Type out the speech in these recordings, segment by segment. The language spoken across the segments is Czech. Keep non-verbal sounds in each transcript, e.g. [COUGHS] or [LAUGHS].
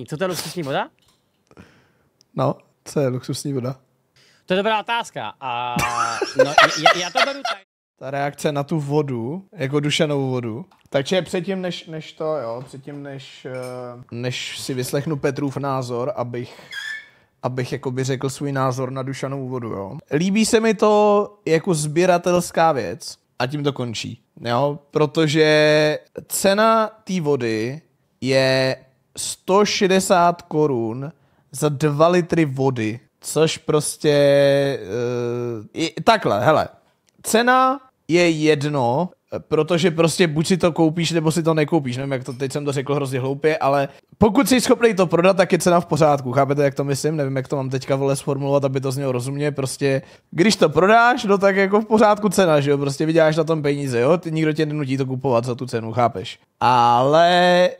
Hm, co to je luxusní voda? No, co je luxusní voda? To je dobrá otázka. A no, já, já to beru tak. Ta reakce na tu vodu, jako dušenou vodu. Takže předtím, než, než to, jo, předtím, než, eh, než si vyslechnu Petrův názor, abych abych jakoby řekl svůj názor na dušanou vodu, jo. Líbí se mi to jako sběratelská věc a tím to končí, jo, protože cena té vody je 160 korun za 2 litry vody, což prostě... Uh, eh, je, takhle, hele. Cena je jedno, protože prostě buď si to koupíš, nebo si to nekoupíš. Nevím, jak to teď jsem to řekl hrozně hloupě, ale pokud jsi schopný to prodat, tak je cena v pořádku. Chápete, jak to myslím? Nevím, jak to mám teďka vole sformulovat, aby to z něho rozumě. Prostě, když to prodáš, no tak jako v pořádku cena, že jo? Prostě vyděláš na tom peníze, jo? Ty, nikdo tě nenutí to kupovat za tu cenu, chápeš? Ale eh,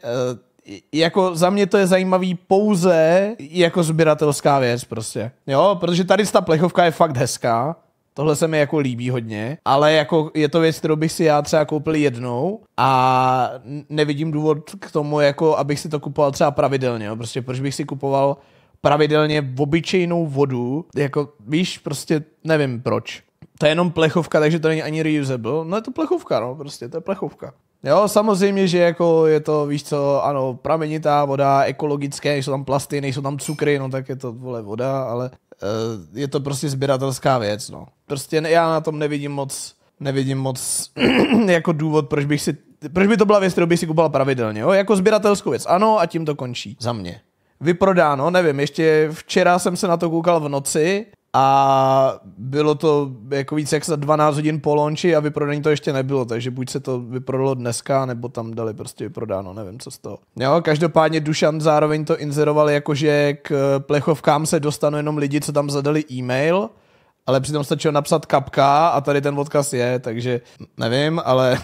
jako za mě to je zajímavý pouze jako sběratelská věc prostě. Jo, protože tady ta plechovka je fakt hezká, Tohle se mi jako líbí hodně, ale jako je to věc, kterou bych si já třeba koupil jednou a nevidím důvod k tomu, jako abych si to kupoval třeba pravidelně, jo? prostě proč bych si kupoval pravidelně obyčejnou vodu, jako víš, prostě nevím proč. To je jenom plechovka, takže to není ani reusable. No je to plechovka, no, prostě to je plechovka. Jo, samozřejmě, že jako je to, víš co, ano, pramenitá voda, ekologické, nejsou tam plasty, nejsou tam cukry, no tak je to, vole, voda, ale uh, je to prostě sběratelská věc, no. Prostě ne, já na tom nevidím moc, nevidím moc [CLEARS THROAT] jako důvod, proč bych si, proč by to byla věc, kterou bych si kupoval pravidelně, jo, jako sběratelskou věc, ano, a tím to končí, za mě vyprodáno, nevím, ještě včera jsem se na to koukal v noci a bylo to jako víc jak za 12 hodin po lonči a vyprodaní to ještě nebylo, takže buď se to vyprodalo dneska, nebo tam dali prostě vyprodáno, nevím co z toho. Jo, každopádně Dušan zároveň to inzeroval jako, že k plechovkám se dostanou jenom lidi, co tam zadali e-mail, ale přitom stačilo napsat kapka a tady ten odkaz je, takže nevím, ale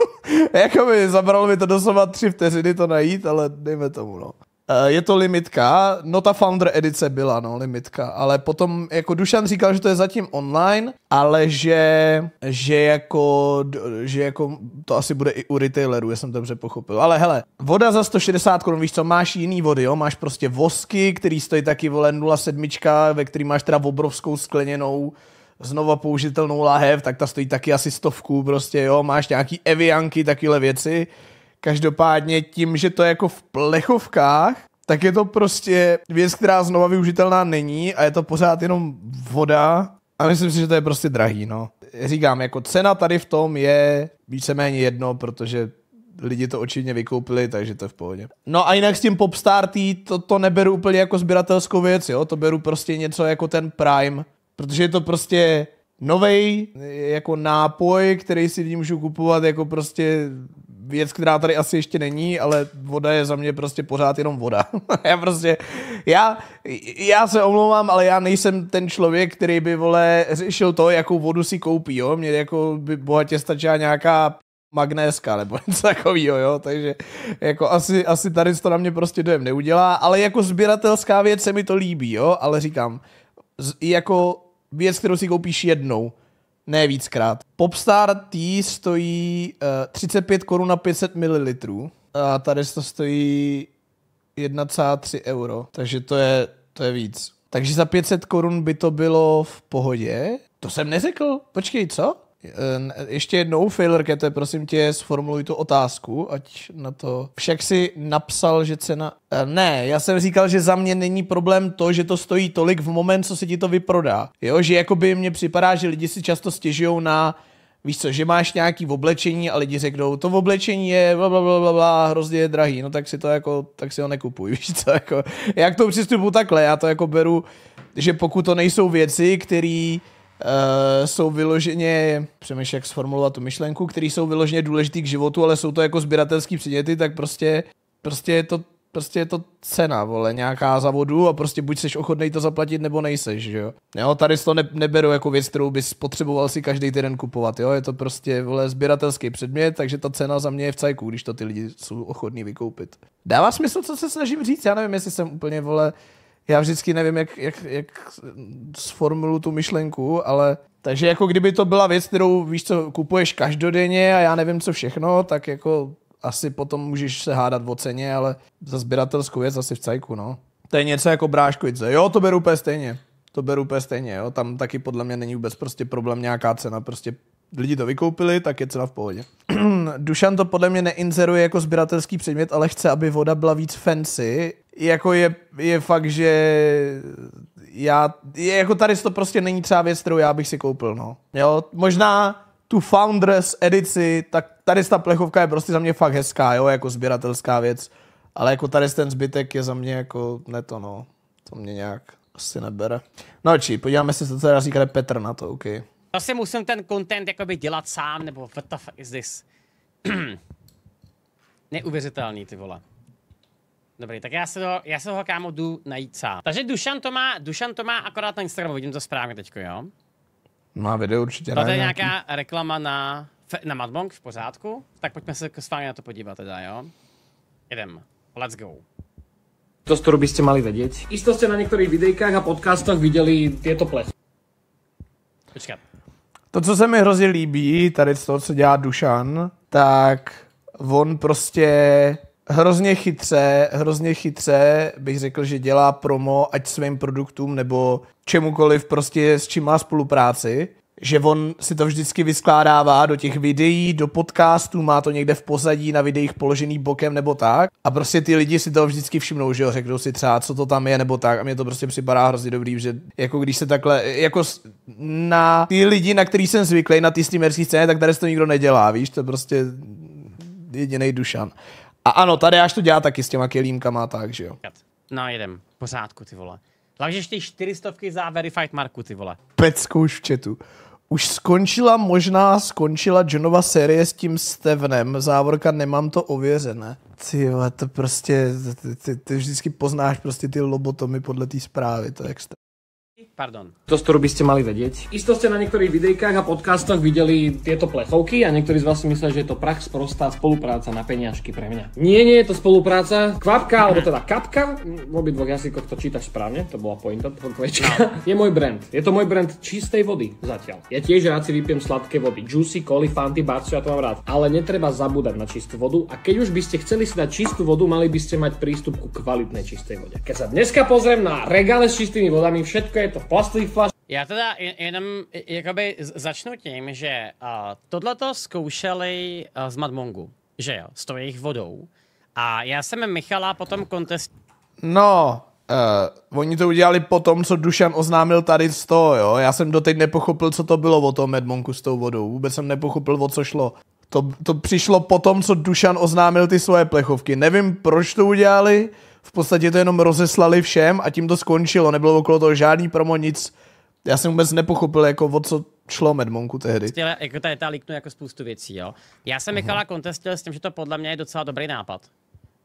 [LAUGHS] jakoby zabralo mi to doslova tři vteřiny to najít, ale dejme tomu, no. Eh, je to limitka, no ta Founder edice byla, no, limitka, ale potom, jako Dušan říkal, že to je zatím online, ale že, že jako, že jako to asi bude i u retailerů, já jsem dobře pochopil. Ale hele, voda za 160 korun, víš co, máš jiný vody, jo, máš prostě vosky, který stojí taky, vole, 0,7, ve který máš teda obrovskou skleněnou znova použitelnou lahev, tak ta stojí taky asi stovku, prostě jo, máš nějaký evianky, takyhle věci, Každopádně tím, že to je jako v plechovkách, tak je to prostě věc, která znova využitelná není a je to pořád jenom voda a myslím si, že to je prostě drahý, no. Říkám, jako cena tady v tom je víceméně jedno, protože lidi to očivně vykoupili, takže to je v pohodě. No a jinak s tím Popstar tý, to, to neberu úplně jako sběratelskou věc, jo, to beru prostě něco jako ten Prime, protože je to prostě novej jako nápoj, který si lidi můžu kupovat jako prostě věc, která tady asi ještě není, ale voda je za mě prostě pořád jenom voda. [LAUGHS] já prostě, já, já se omlouvám, ale já nejsem ten člověk, který by, vole, řešil to, jakou vodu si koupí, jo. Mně jako by bohatě stačila nějaká magnéska nebo [LAUGHS] něco takového, jo, takže jako asi, asi tady to na mě prostě dojem neudělá, ale jako sběratelská věc se mi to líbí, jo, ale říkám, z, jako věc, kterou si koupíš jednou, ne víckrát. Popstar T stojí uh, eh, 35 korun na 500 ml. A tady to stojí 1,3 euro. Takže to je, to je víc. Takže za 500 korun by to bylo v pohodě. To jsem neřekl. Počkej, co? Eh, ještě jednou, to prosím tě, sformuluj tu otázku, ať na to... Však si napsal, že cena... Eh, ne, já jsem říkal, že za mě není problém to, že to stojí tolik v moment, co se ti to vyprodá. Jo, že by mně připadá, že lidi si často stěžují na víš co, že máš nějaký oblečení a lidi řeknou, to oblečení je bla, bla, bla, bla, hrozně je drahý, no tak si to jako, tak si ho nekupuj, [LAUGHS] víš co, jako, jak to přistupu takhle, já to jako beru, že pokud to nejsou věci, které Eh, jsou vyloženě, přemýšlím, jak sformulovat tu myšlenku, které jsou vyloženě důležité k životu, ale jsou to jako sběratelské předměty, tak prostě, prostě je to prostě je to cena, vole, nějaká za vodu a prostě buď seš ochotný to zaplatit, nebo nejseš, že jo. Jo, tady to ne- neberu jako věc, kterou bys potřeboval si každý týden kupovat, jo, je to prostě, vole, sběratelský předmět, takže ta cena za mě je v cajku, když to ty lidi jsou ochotní vykoupit. Dává smysl, co se snažím říct, já nevím, jestli jsem úplně, vole, já vždycky nevím, jak, jak, jak sformuluju tu myšlenku, ale takže jako kdyby to byla věc, kterou víš co, kupuješ každodenně a já nevím co všechno, tak jako asi potom můžeš se hádat v ceně, ale za sběratelskou věc asi v cajku, no. To je něco jako bráškovice. Jo, to beru úplně stejně. To beru úplně stejně, jo. Tam taky podle mě není vůbec prostě problém nějaká cena. Prostě lidi to vykoupili, tak je cena v pohodě. [CLEARS THROAT] Dušan to podle mě neinzeruje jako sběratelský předmět, ale chce, aby voda byla víc fancy jako je, je fakt, že já, je, jako tady to prostě není třeba věc, kterou já bych si koupil, no. Jo, možná tu Founders edici, tak tady ta plechovka je prostě za mě fakt hezká, jo, jako sběratelská věc, ale jako tady ten zbytek je za mě jako, ne to no, to mě nějak asi nebere. No či, podíváme se, co teda říká Petr na to, OK. Zase musím ten content jakoby dělat sám, nebo what the fuck is this? [CLEARS THROAT] Neuvěřitelný, ty vole. Dobrý, tak já se, toho, já se toho kámo jdu najít sám. Takže Dušan to má, Dušan to má akorát na Instagramu, vidím to správně teďko, jo? Má video určitě. To je nějaký... nějaká reklama na, na Madbong v pořádku? Tak pojďme se s vámi na to podívat teda, jo? Jedem, let's go. To, kterou byste mali vědět. Isto jste na některých videjkách a podcastech viděli tyto ples. Počkat. To, co se mi hrozně líbí, tady z toho, co dělá Dušan, tak on prostě hrozně chytře, hrozně chytře bych řekl, že dělá promo ať svým produktům nebo čemukoliv prostě s čím má spolupráci, že on si to vždycky vyskládává do těch videí, do podcastů, má to někde v pozadí na videích položený bokem nebo tak. A prostě ty lidi si to vždycky všimnou, že jo, řeknou si třeba, co to tam je nebo tak. A mě to prostě připadá hrozně dobrý, že jako když se takhle, jako na ty lidi, na který jsem zvyklý, na ty streamerské scéně, tak tady to nikdo nedělá, víš, to prostě jediný Dušan. A ano, tady až to dělá taky s těma kelímkama, tak, že jo. No, jedem. Pořádku, ty vole. Takže ještě 400 za Verified Marku, ty vole. Pecku už v chatu. Už skončila, možná skončila Johnova série s tím Stevenem, Závorka, nemám to ověřené. Ty vole, to prostě, ty, ty, ty vždycky poznáš prostě ty lobotomy podle té zprávy, to je extra. Pardon. To, ktorú by ste mali vedieť. Isto ste na niektorých videjkách a podcastoch videli tieto plechovky a niektorí z vás si mysleli, že je to prach sprostá spolupráca na peniažky pre mňa. Nie, nie je to spolupráca. Kvapka, alebo teda kapka, v obi dvoch jazykoch to čítaš správne, to bola pointa tvojčka, no. [LAUGHS] je môj brand. Je to môj brand čistej vody zatiaľ. Ja tiež rád si vypijem sladké vody. Juicy, Coli, Fanty, Barcu, ja to mám rád. Ale netreba zabúdať na čistú vodu a keď už by ste chceli si dať čistú vodu, mali by ste mať prístup ku kvalitnej čistej vode. Keď sa dneska pozriem na regále s čistými vodami, všetko je to plastový plastových Já teda jenom jakoby začnu tím, že uh, to zkoušeli uh, z Madmongu, že jo, s tou jejich vodou. A já jsem Michala potom kontest... No, Uh, oni to udělali po tom, co Dušan oznámil tady z toho, jo. Já jsem doteď nepochopil, co to bylo o tom Madmongu s tou vodou. Vůbec jsem nepochopil, o co šlo. To, to přišlo po tom, co Dušan oznámil ty svoje plechovky. Nevím, proč to udělali, v podstatě to jenom rozeslali všem a tím to skončilo. Nebylo okolo toho žádný promo, nic. Já jsem vůbec nepochopil, jako o co šlo Medmonku tehdy. Stěle, jako tady ta líknu jako spoustu věcí, jo. Já jsem uh-huh. kontestil s tím, že to podle mě je docela dobrý nápad.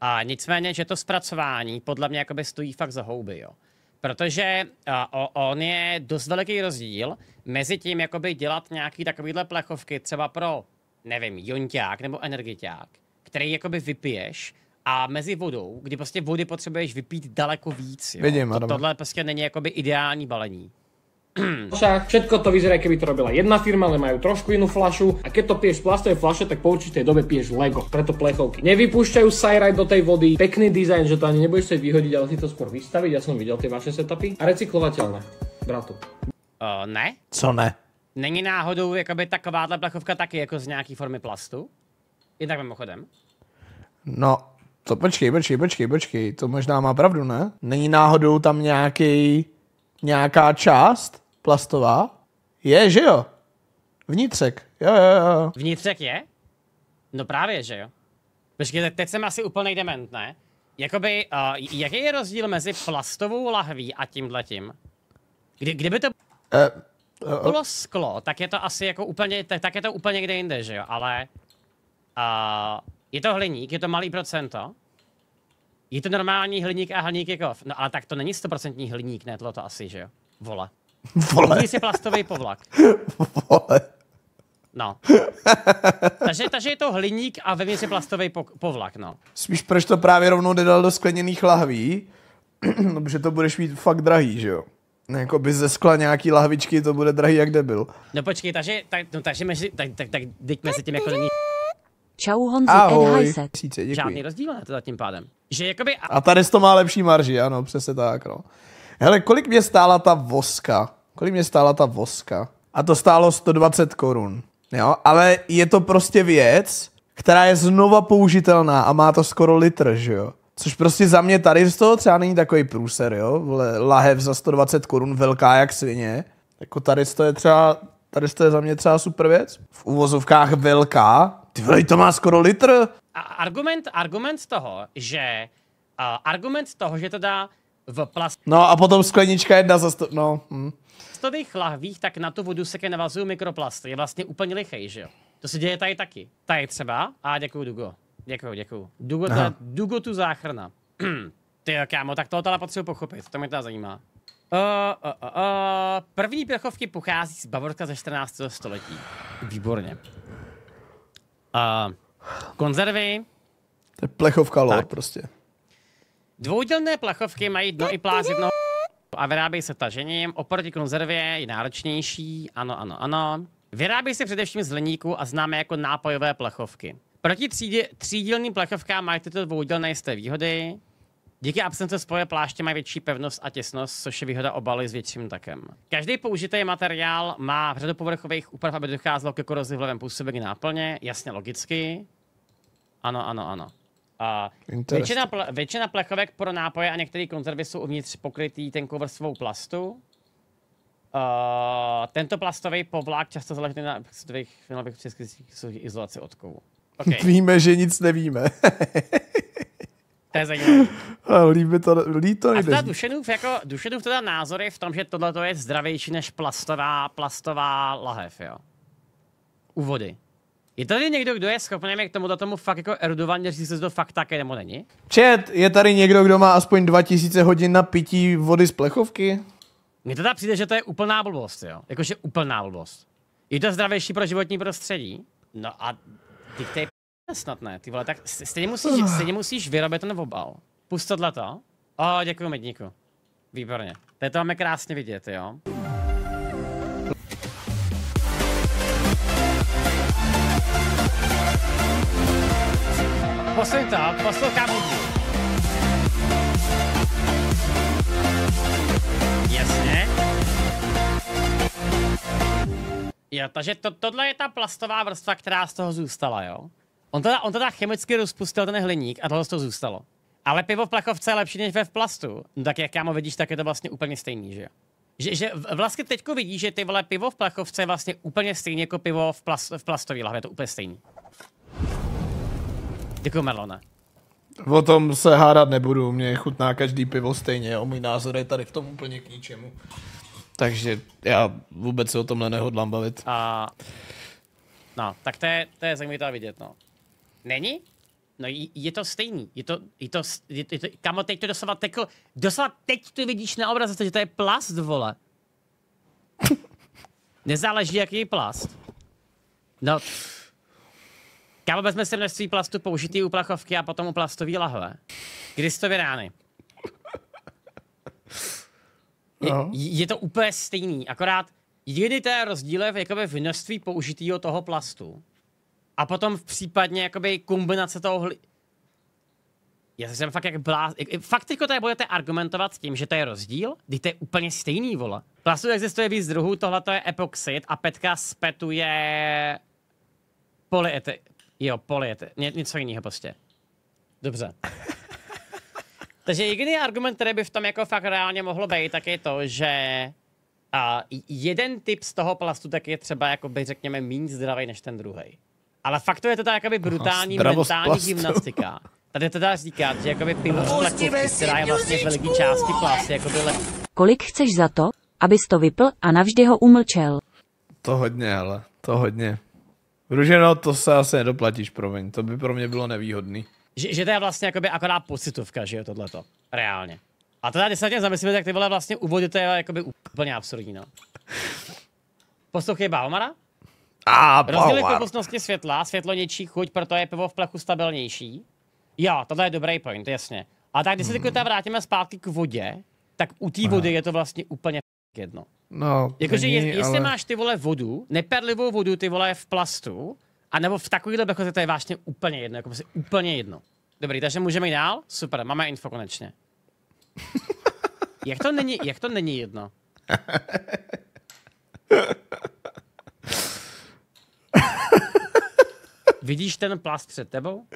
A nicméně, že to zpracování podle mě jakoby stojí fakt za houby, jo. Protože uh, on je dost veliký rozdíl mezi tím, jakoby dělat nějaký takovýhle plechovky třeba pro, nevím, jonťák nebo energiťák, který jakoby vypiješ a mezi vodou, kdy prostě vody potřebuješ vypít daleko víc. Jo? Vidím, to, tohle prostě není jakoby ideální balení. [CLEARS THROAT] Však všetko to vyzerá, keby to robila jedna firma, ale majú trošku inú flašu a keď to piješ v plastovej flaše, tak po určitej dobe piješ Lego, preto plechovky. Nevypúšťajú sajraj do tej vody, pekný dizajn, že to ani nebudeš sa vyhodiť, ale si to skôr vystaviť, ja som videl tie vaše setupy. A recyklovateľné, bratu. O, ne? Co ne? Není náhodou jakoby takováhle plechovka taky jako z nějaký formy plastu? I tak mimochodem. No, to počkej, počkej, počkej, počkej, to možná má pravdu, ne? Není náhodou tam nějaký, nějaká část plastová? Je, že jo? Vnitřek, jo, jo, jo. Vnitřek je? No právě, že jo. Počkej, teď jsem asi úplný dement, ne? Jakoby, uh, jaký je rozdíl mezi plastovou lahví a tímhletím? Kdy, kdyby to uh, eh, uh, eh, bylo sklo, tak je to asi jako úplně, tak, tak je to úplně kde jinde, že jo, ale... Uh, je to hliník, je to malý procento. Je to normální hliník a hliník je kov. No ale tak to není stoprocentní hliník, ne, to asi, že jo? Vole. Vole. Hliník je plastový povlak. Vole. No. takže, takže je to hliník a ve je plastový po, povlak, no. Spíš proč to právě rovnou nedal do skleněných lahví, no, protože to budeš mít fakt drahý, že jo? Jako by ze skla nějaký lahvičky, to bude drahý jak debil. No počkej, takže, tak, no, takže mezi, tak, tak, tak, tak, mezi tím jako není Čau Honzi, Ahoj. Tisíce, Žádný rozdíl na to za tím pádem. Že jakoby... A tady to má lepší marži, ano, přesně tak, no. Hele, kolik mě stála ta voska? Kolik mě stála ta voska? A to stálo 120 korun. Jo, ale je to prostě věc, která je znova použitelná a má to skoro litr, že jo. Což prostě za mě tady z toho třeba není takový průser, jo. Vle, lahev za 120 korun, velká jak svině. Jako tady to je třeba, tady to je za mě třeba super věc. V uvozovkách velká, ty vole, to má skoro litr. A argument, argument z toho, že uh, argument z toho, že to dá v plast... No a potom sklenička jedna za sto... no. Hm. V lahvích, tak na tu vodu se ke navazují mikroplasty. Je vlastně úplně lichej, že jo? To se děje tady taky. Tady třeba. A děkuju, Dugo. Děkuju, děkuju. Dugo, ta, Dugo tu záchrana. [CLEARS THROAT] Ty jo, kámo, tak tohle potřebuji pochopit, to mě teda zajímá. Uh, uh, uh, uh, první pěchovky pochází z Bavorka ze 14. století. Výborně konzervy. To je plechovka lor prostě. Dvoudělné plechovky mají dno i plázidno a vyrábí se tažením. Oproti konzervě je náročnější. Ano, ano, ano. Vyrábí se především z hliníku a známe jako nápojové plechovky. Proti třídě, třídílným plechovkám mají tyto dvoudělné jisté výhody. Díky absence spoje pláště mají větší pevnost a těsnost, což je výhoda obaly s větším takem. Každý použitý materiál má v řadu povrchových úprav, aby docházelo ke korozi vlivem působení náplně. Jasně logicky. Ano, ano, ano. A většina, ple, většina plechovek pro nápoje a některé konzervy jsou uvnitř pokrytý tenkou vrstvou plastu. Uh, tento plastový povlák často záleží na svých finových izolaci od kovu. Okay. [LAUGHS] Víme, že nic nevíme. [LAUGHS] To je zajímavé. [LAUGHS] Líbí to, líbí to nejde. A Dušenův, jako, Dušenův teda názor je v tom, že tohle je zdravější než plastová, plastová lahev, jo. U vody. Je tady někdo, kdo je schopný k tomu tomu fakt jako erudovaně říct, jestli to fakt také nebo není? Čet, je tady někdo, kdo má aspoň 2000 hodin na pití vody z plechovky? Mně teda přijde, že to je úplná blbost, jo. Jakože úplná blbost. Je to zdravější pro životní prostředí? No a diktej Snad ne, ty vole, tak stejně musíš, stejně musíš vyrobit ten obal. Pustodle to. O, děkuji medníku. Výborně. Tady to máme krásně vidět, jo. Posuň to, poslouchám hudbu. Jasně. Jo, takže to, tohle je ta plastová vrstva, která z toho zůstala, jo? On teda, on teda chemicky rozpustil ten hliník a tohle to zůstalo. Ale pivo v plachovce je lepší než ve v plastu. No, tak jak kámo vidíš, tak je to vlastně úplně stejný, že jo? Že, že vlastně teď vidíš, že ty vole pivo v plachovce je vlastně úplně stejný jako pivo v, plas, v plastový lahvi, je to úplně stejný. Děkuji, Melona. O tom se hádat nebudu, mě chutná každý pivo stejně, jo. můj názor je tady v tom úplně k ničemu. Takže já vůbec se o tomhle nehodlám bavit. A... No, tak to je, to je zajímavé vidět, no. Není? No je to stejný. Je to, je to, je to, je to kamo, teď to doslova teklo. Doslova teď to vidíš na obraze, že to je plast, vole. [LAUGHS] Nezáleží, jaký je plast. No. Kámo, vezme si množství plastu použitý u plachovky a potom u plastové lahve. Kristovy rány. No. Je, je, to úplně stejný, akorát jediný ten rozdíl je jakoby v množství použitého toho plastu. A potom v případně jakoby kombinace toho hli... Já jsem fakt jak bláz... Fakt teďko tady budete argumentovat s tím, že to je rozdíl? když to je úplně stejný, vole. Plastu existuje víc druhů, tohle to je epoxid a petka z petu je... Polyety. Jo, polyety. Ně, něco jiného prostě. Dobře. [LAUGHS] Takže jediný argument, který by v tom jako fakt reálně mohlo být, tak je to, že a jeden typ z toho plastu tak je třeba, jakoby, řekněme, méně zdravý než ten druhý. Ale fakt to je to tak jakoby brutální Aha, mentální gymnastika. Tady to dá říkat, že jakoby pivo plekovky, která je vlastně v velké části plast, jako byle. Kolik chceš za to, abys to vypl a navždy ho umlčel? To hodně, ale to hodně. Ruženo, to se asi nedoplatíš, promiň, to by pro mě bylo nevýhodný. Že, že to je vlastně jakoby akorát pocitovka, že jo, tohleto, reálně. A teda, když se tím zamyslíme, tak ty vole vlastně úvody to je jakoby úplně absurdní, no. Poslouchej Balmara, a, Rozdělit Rozdíl propustnosti světla, světlo něčí chuť, proto je pivo v plechu stabilnější. Jo, tohle je dobrý point, jasně. A tak když se hmm. vrátíme zpátky k vodě, tak u té vody je to vlastně úplně jedno. No, Jakože je, jestli ale... máš ty vole vodu, neperlivou vodu, ty vole v plastu, a nebo v takovýhle bechoze, to je vážně vlastně úplně jedno, jako vlastně úplně jedno. Dobrý, takže můžeme jít dál? Super, máme info konečně. [LAUGHS] jak to není, jak to není jedno? [LAUGHS] Vidíš ten plast před tebou?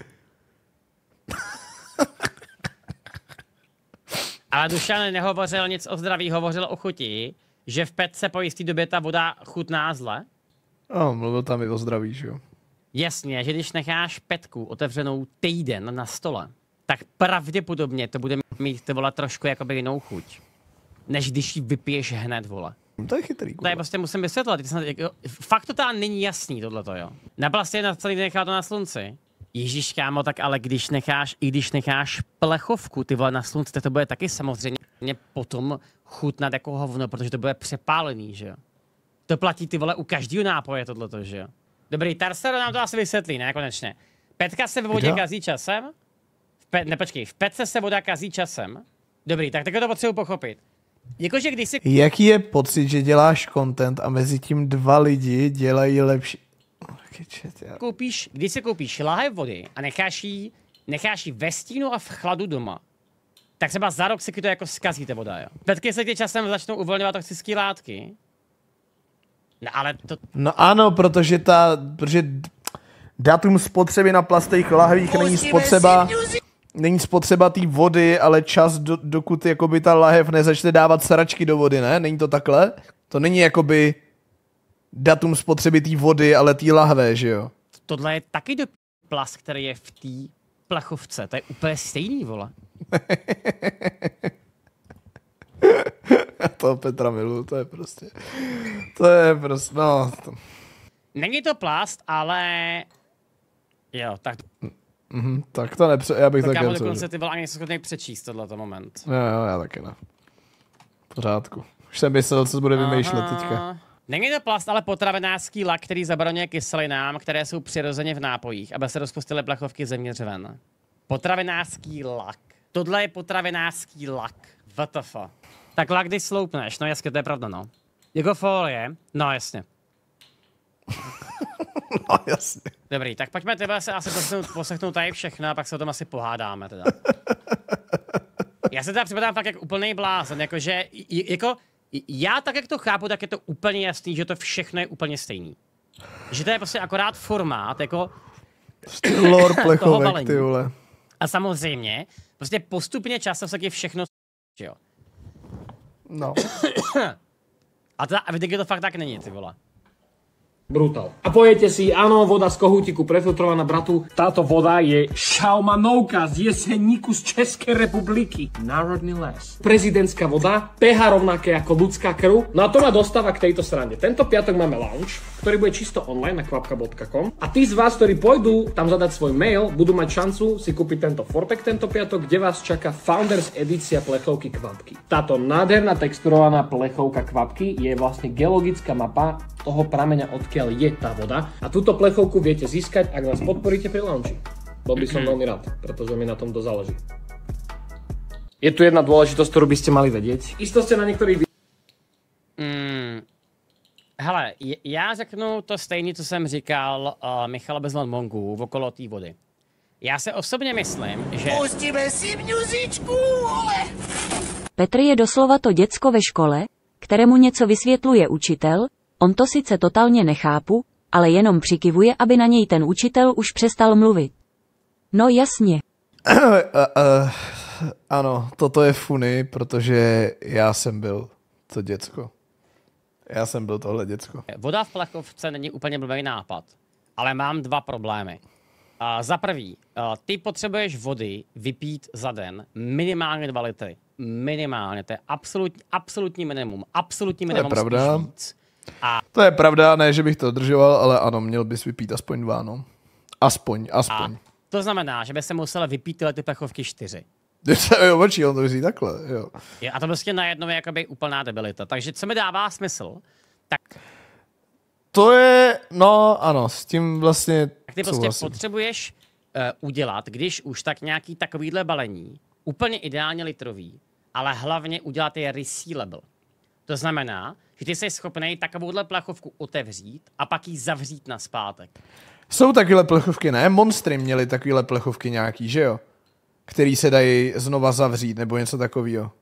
[LAUGHS] Ale Dušan nehovořil nic o zdraví, hovořil o chuti, že v petce po jistý době ta voda chutná zle. No, mluvil tam i o zdraví, že jo. Jasně, že když necháš petku otevřenou týden na stole, tak pravděpodobně to bude mít, ty vole, trošku jakoby jinou chuť, než když ji vypiješ hned, vole. No to je chytrý. Kurva. Tady prostě musím vysvětlit. jako, fakt to tam není jasný to jo. Na plastě na celý nechá to na slunci. Ježíš, kámo, tak ale když necháš, i když necháš plechovku, ty vole, na slunci, to bude taky samozřejmě potom chutnat jako hovno, protože to bude přepálený, že jo. To platí ty vole u každého nápoje to, že jo. Dobrý, Tarsero nám to asi vysvětlí, ne, konečně. Petka se ve vodě Kdo? kazí časem. V pe- ne, počkej, v petce se voda kazí časem. Dobrý, tak takhle to potřebuji pochopit. Jakože když si... Jaký je pocit, že děláš content a mezi tím dva lidi dělají lepší... Koupíš, když si koupíš láhev vody a necháš ji, necháš jí ve stínu a v chladu doma, tak třeba za rok se ti to jako zkazí ta voda, jo. Petky se ti časem začnou uvolňovat toxické látky. No ale to... No ano, protože ta, protože datum spotřeby na plastových lahvích není spotřeba není spotřeba té vody, ale čas, do, dokud jakoby ta lahev nezačne dávat sračky do vody, ne? Není to takhle? To není jakoby datum spotřeby té vody, ale té lahve, že jo? Tohle je taky do plas, který je v té plachovce. To je úplně stejný, vole. [LAUGHS] to Petra milu, to je prostě, to je prostě, no. To... Není to plast, ale jo, tak Mm-hmm, tak to nepře... Já bych tak já dokonce ty byl ani schopný přečíst tohle moment. Jo, jo, já taky ne. V pořádku. Už jsem myslel, co bude Aha. vymýšlet teďka. Není to plast, ale potravinářský lak, který zabraňuje kyselinám, které jsou přirozeně v nápojích, aby se rozpustily plechovky země dřeven. Potravinářský lak. Tohle je potravinářský lak. WTF. Tak lak, když sloupneš, no jasně, to je pravda, no. Jako folie, no jasně. [LAUGHS] no jasně. Dobrý, tak pojďme tebe se asi poslechnout, poslechnout tady všechno a pak se o tom asi pohádáme teda. Já se teda připadám fakt jak úplný blázen, jakože, jako, já tak, jak to chápu, tak je to úplně jasný, že to všechno je úplně stejný. Že to je prostě akorát formát, jako... Lore [COUGHS] plechovek, ty vole. A samozřejmě, prostě postupně často se taky všechno že jo. No. [COUGHS] a teda evidentně to fakt tak není, ty vole. Brutál. A pojete si, ano voda z kohútiku prefiltrovaná, bratu. Táto voda je šaumanovka z jeseníku z České republiky. Národný les. Prezidentská voda, pH rovnaké ako ľudská krv. No a to ma dostáva k tejto srande. Tento piatok máme lounge, ktorý bude čisto online na kvapka.com. A tí z vás, ktorí pôjdu tam zadať svoj mail, budú mať šancu si kúpiť tento Fortek tento piatok, kde vás čaká Founders edícia plechovky kvapky. Táto nádherná texturovaná plechovka kvapky je vlastne geologická mapa toho prameňa, od odkiaľ je tá voda. A túto plechovku viete získať, ak nás podporíte pri launchi. Bol by som mhm. veľmi rád, pretože mi na tom to záleží. Je tu jedna dôležitosť, ktorú by ste mali vedieť. Isto ste na niektorých... Mm, hele, já řeknu to stejně, co jsem říkal uh, eh, Michal Bezlan Mongu okolo té vody. Já se osobně myslím, že... Pustíme si mňuzičku, ole! Petr je doslova to děcko ve škole, kterému něco vysvětluje učitel, On to sice totálně nechápu, ale jenom přikivuje, aby na něj ten učitel už přestal mluvit. No jasně. uh, [COUGHS] uh, ano, toto je funy, protože já jsem byl to děcko. Já jsem byl tohle děcko. Voda v plechovce není úplně blbý nápad, ale mám dva problémy. Uh, za prvý, uh, ty potřebuješ vody vypít za den minimálně 2 litry. Minimálně, to je absolut, absolutní minimum. Absolutní minimum. To je pravda. Víc. A... To je pravda, ne, že bych to dodržoval, ale ano, měl bys vypít aspoň dva, no. Aspoň, aspoň. A to znamená, že by se musel vypít tyhle ty plechovky čtyři. [LAUGHS] jo, mlčí, on to myslí takhle, jo. jo. a to prostě najednou je jakoby úplná debilita. Takže co mi dává smysl, tak... To je, no ano, s tím vlastně... Tak ty prostě vlastně. potřebuješ uh, udělat, když už tak nějaký takovýhle balení, úplně ideálně litrový, ale hlavně udělat je resealable. To znamená, že ty jsi schopný takovouhle plachovku otevřít a pak ji zavřít na zpátek. Jsou takové plechovky, ne? Monstry měly takové plechovky nějaký, že jo? Který se dají znova zavřít, nebo něco takového.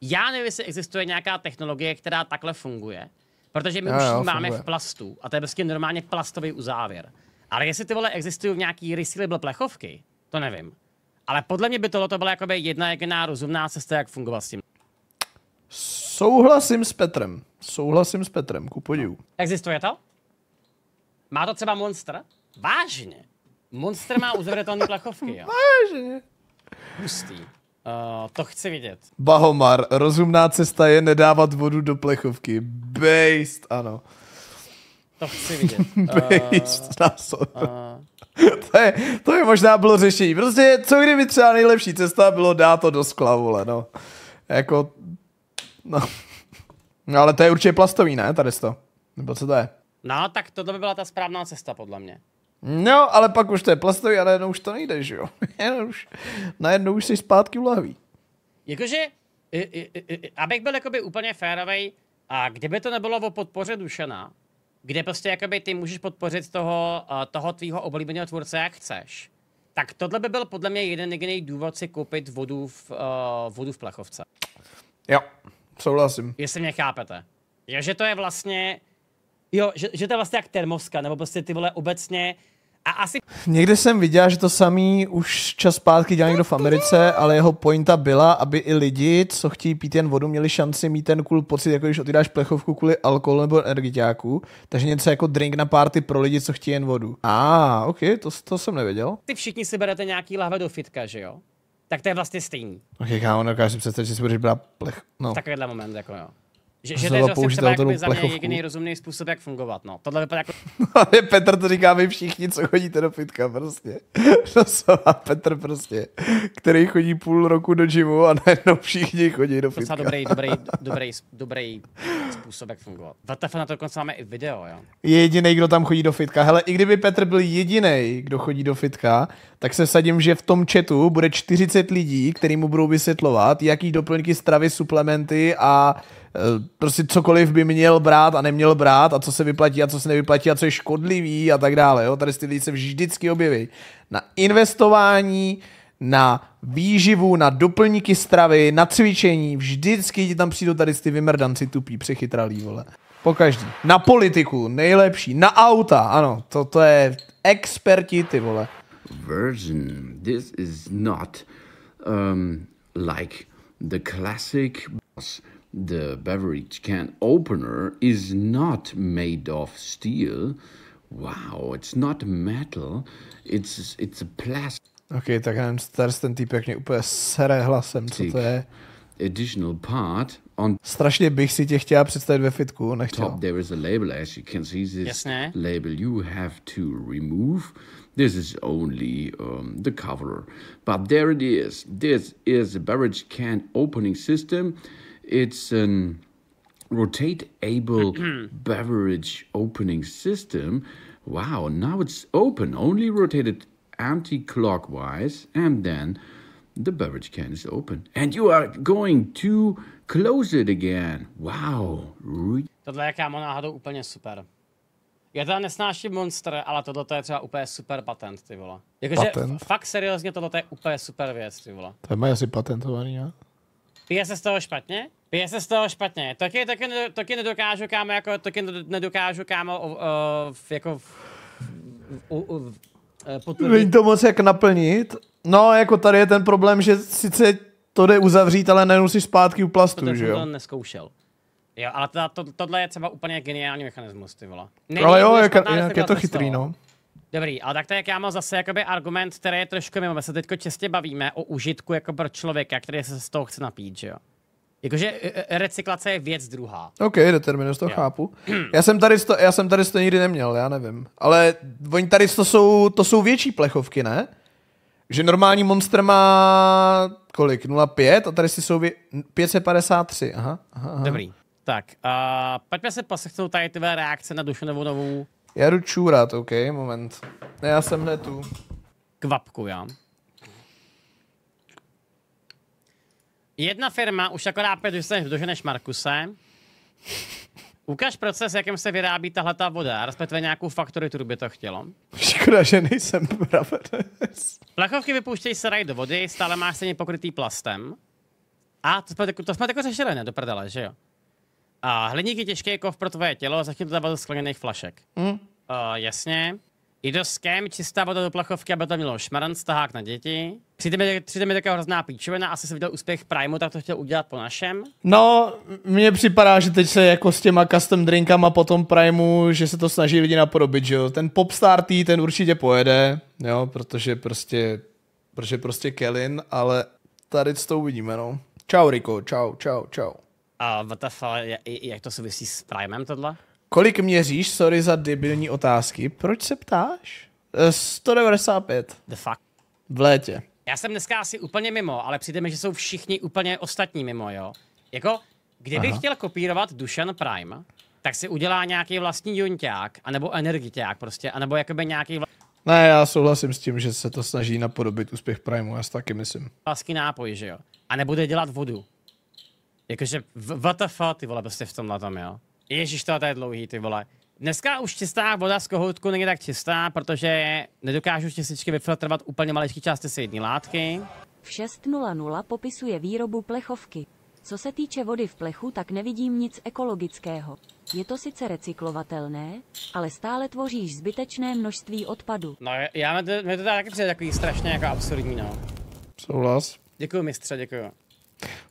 Já nevím, jestli existuje nějaká technologie, která takhle funguje, protože my jo, už jo, máme funguje. v plastu a to je prostě normálně plastový uzávěr. Ale jestli ty vole existují v nějaký resealable plechovky, to nevím. Ale podle mě by tohle to byla jakoby jedna jediná rozumná cesta, jak fungovat s tím. Souhlasím s Petrem. Souhlasím s Petrem, ku podivu. Existuje to? Má to třeba Monster? Vážně. Monster má uzavřetelné plechovky, jo? Vážně. Hustý. Uh, to chci vidět. Bahomar, rozumná cesta je nedávat vodu do plechovky. Based, ano. To chci vidět. [LAUGHS] Based, uh, eh. [LAUGHS] to, je, to je možná bylo řešení. Prostě, co kdyby třeba nejlepší cesta bylo dát to do sklavu, no. Jako, No. no ale to je určitě plastový, ne? Tady to. Nebo co to je? No, tak tohle by byla ta správná cesta, podle mě. No, ale pak už to je plastový a najednou už to nejde, že jo? [LAUGHS] Jenom už, najednou už jsi zpátky u Jakože, abych byl jakoby úplně férovej, a kdyby to nebylo o podpoře dušena, kde prostě jakoby ty můžeš podpořit toho, toho tvýho oblíbeného tvůrce, jak chceš, tak tohle by byl podle mě jeden jediný důvod si koupit vodu v, uh, vodu v plechovce. Jo, Souhlasím. Jestli mě chápete. Jo, že to je vlastně, jo, že, že to je vlastně jak termoska, nebo prostě ty vole obecně, a asi... Někde jsem viděl, že to samý už čas zpátky dělá někdo v Americe, ale jeho pointa byla, aby i lidi, co chtějí pít jen vodu, měli šanci mít ten cool pocit, jako když otydáš plechovku kvůli alkoholu nebo energiťáku. Takže něco jako drink na party pro lidi, co chtějí jen vodu. A, ah, ok, to, to jsem nevěděl. Ty všichni si berete nějaký lahve do fitka, že jo? tak to je vlastně stejný. Ok, kámo, dokážu představit, že si budeš brát plech. No. Takovýhle moment, jako jo. Že, že to je vlastně třeba za mě jediný rozumný způsob, jak fungovat. No. Tohle vypadá jako... [LAUGHS] No, Petr to říká my všichni, co chodíte do fitka, prostě. Doslova [LAUGHS] Petr prostě, který chodí půl roku do gymu a najednou všichni chodí do fitka. To dobrý, dobrý, [LAUGHS] dobrý, dobrý způsob, jak fungovat. VTF na to dokonce máme i video, jo. Je jediný, kdo tam chodí do fitka. Hele, i kdyby Petr byl jediný, kdo chodí do fitka, tak se sadím, že v tom chatu bude 40 lidí, kterým mu budou vysvětlovat, jaký doplňky stravy, suplementy a Eh, prostě cokoliv by měl brát a neměl brát a co se vyplatí a co se nevyplatí a co je škodlivý a tak dále. Jo? Tady ty lidi se vždycky objeví. Na investování, na výživu, na doplňky stravy, na cvičení, vždycky ti tam přijdou tady ty vymrdanci tupí, přechytralý, vole. Pokaždý. Na politiku, nejlepší. Na auta, ano, to, to je experti, ty vole. Version, this is not um, like the classic boss. The beverage can opener is not made of steel. Wow, it's not metal. It's, it's a plastic. OK, tak nám ten týpek mě úplně sere hlasem, co to je. Additional part on Strašně bych si tě chtěla představit ve fitku, nechtěl. Top there is a label, as you can see this Jasné. label you have to remove. This is only um, the cover. But there it is. This is a beverage can opening system. It's an rotate able [CLEARS THROAT] beverage opening system. Wow, now it's open, only rotated anti-clockwise and then the beverage can is open. And you are going to close it again. Wow. Re tohle je kámo náhodou úplně super. Já teda nesnáším Monster, ale tohle je třeba úplně super patent, ty vole. Jakože fakt seriózně tohle je úplně super věc, ty vole. To je mají asi patentovaný, ne? Pije se z toho špatně? Je se z toho špatně. Taky, taky, taky nedokážu, kámo, jako, taky nedokážu, kámo, uh, jako, uh, uh, Není to moc jak naplnit. No, jako tady je ten problém, že sice to jde uzavřít, ale nemusíš zpátky plastu, to že jo? to neskoušel. Jo, ale teda to, tohle je třeba úplně geniální mechanismus, ty vole. Není ale jo, jak, jak je to chytrý, no. Dobrý, ale tak to je kámo zase jakoby argument, který je trošku mimo. My se teď čestě bavíme o užitku jako pro člověka, který se z toho chce napít, že jo? Jakože e, e, recyklace je věc druhá. OK, determinus, to jo. chápu. [CLEARS THROAT] Já jsem, tady to, já jsem tady to nikdy neměl, já nevím. Ale oni tady to jsou, to jsou větší plechovky, ne? Že normální monster má kolik? 0,5 a tady si jsou vě... 553. Aha, aha, aha. Dobrý. Tak, uh, pojďme se poslechnout tady tvé reakce na Dušanovu novou. Já jdu čůrat, OK, moment. Ne, já jsem hned tu. Kvapku, já. Jedna firma už jako rápět, že se doženeš Markuse. Ukaž proces, jakým se vyrábí tahle ta voda, respektive nějakou kterou by to chtělo. Škoda, že nejsem pravedec. Plechovky vypouštějí seraj do vody, stále máš stejně pokrytý plastem. A to jsme, to jsme jako řešili, ne? Do prdele, že jo? A hliník je těžký kov jako pro tvoje tělo, dává do skleněných flašek. Mm. Uh, jasně. Jdu s skem, čistá voda do plachovky, aby to mělo šmaran, stahák na děti. Přijde mi, přijde mi taková hrozná píčovina, asi se viděl úspěch Primu, tak to chtěl udělat po našem. No, mně připadá, že teď se jako s těma custom drinkama potom Primu, že se to snaží lidi napodobit, že jo. Ten Popstar tý, ten určitě pojede, jo, protože prostě, protože prostě Kelin, ale tady to uvidíme, no. Čau, Riko, čau, čau, čau. A uh, jak to souvisí s Primem tohle? Kolik měříš? Sorry za debilní otázky. Proč se ptáš? 195. Eh, the fuck. V létě. Já jsem dneska asi úplně mimo, ale přijde mi, že jsou všichni úplně ostatní mimo, jo. Jako, kdybych chtěl kopírovat Dušan Prime, tak si udělá nějaký vlastní junťák, anebo energiťák prostě, anebo jakoby nějaký vla... Ne, já souhlasím s tím, že se to snaží napodobit úspěch Primeu, já si taky myslím. Vlastní nápoj, že jo. A nebude dělat vodu. Jakože, what the fuck, ty vole, prostě v tomhle tom, jo. Ježíš, to je dlouhý, ty vole. Dneska už čistá voda z kohoutku není tak čistá, protože nedokážu čističky vyfiltrovat úplně maličké části si jedné látky. V 6.00 popisuje výrobu plechovky. Co se týče vody v plechu, tak nevidím nic ekologického. Je to sice recyklovatelné, ale stále tvoříš zbytečné množství odpadu. No, já mi to, mi to taky přijde takový strašně jako absurdní, no. Souhlas. Děkuji, mistře, děkuji.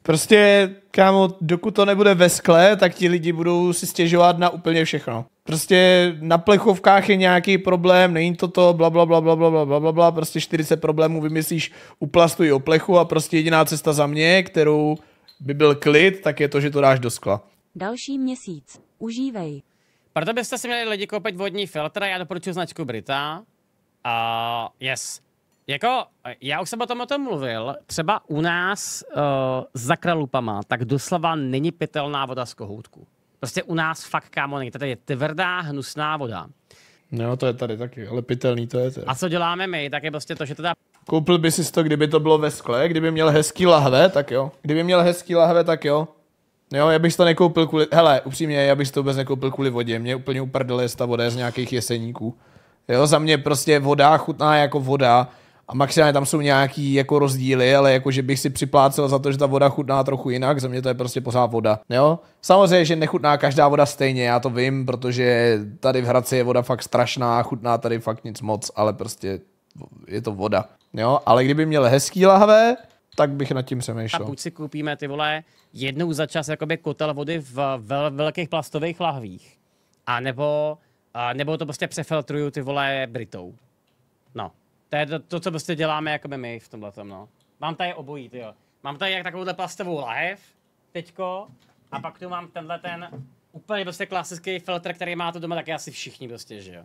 Prostě, kámo, dokud to nebude ve skle, tak ti lidi budou si stěžovat na úplně všechno. Prostě na plechovkách je nějaký problém, není to to, bla, bla, bla, bla, bla, bla, bla, bla, prostě 40 problémů vymyslíš u plastu i o plechu a prostě jediná cesta za mě, kterou by byl klid, tak je to, že to dáš do skla. Další měsíc. Užívej. Proto byste si měli lidi koupit vodní filtr, já doporučuji značku Brita. A uh, yes, jako, eh, já už jsem o tom, o tom mluvil, třeba u nás uh, za kralupama tak doslova není pitelná voda z kohoutku. Prostě u nás fakt, kámo, není. Tady je tvrdá, hnusná voda. No, to je tady taky, ale pitelný to je. Tady. A co děláme my, tak je prostě to, že teda... Koupil by si to, kdyby to bylo ve skle, kdyby měl hezký lahve, tak jo. Kdyby měl hezký lahve, tak jo. Jo, já bych to nekoupil kvůli, hele, upřímně, já bych to vůbec nekoupil kvůli vodě, mě úplně uprdele ta voda z nějakých jeseníků. Jo, za mě prostě voda chutná jako voda, a maximálně tam jsou nějaký jako rozdíly, ale jako, že bych si připlácel za to, že ta voda chutná trochu jinak, za mě to je prostě pořád voda, jo? Samozřejmě, že nechutná každá voda stejně, já to vím, protože tady v Hradci je voda fakt strašná, chutná tady fakt nic moc, ale prostě je to voda, jo? Ale kdyby měl hezký lahve, tak bych nad tím přemýšlel. A buď si koupíme ty vole jednou za čas jakoby kotel vody v vel- velkých plastových lahvích. A nebo, a nebo to prostě přefiltruju ty vole Britou. No. To je to, to co prostě děláme jako my v tomhle tom, no. Mám tady obojí, jo. Mám tady jak takovouhle plastovou lahev, teďko, a pak tu mám tenhle ten úplně prostě klasický filtr, který má to doma taky asi všichni prostě, že jo.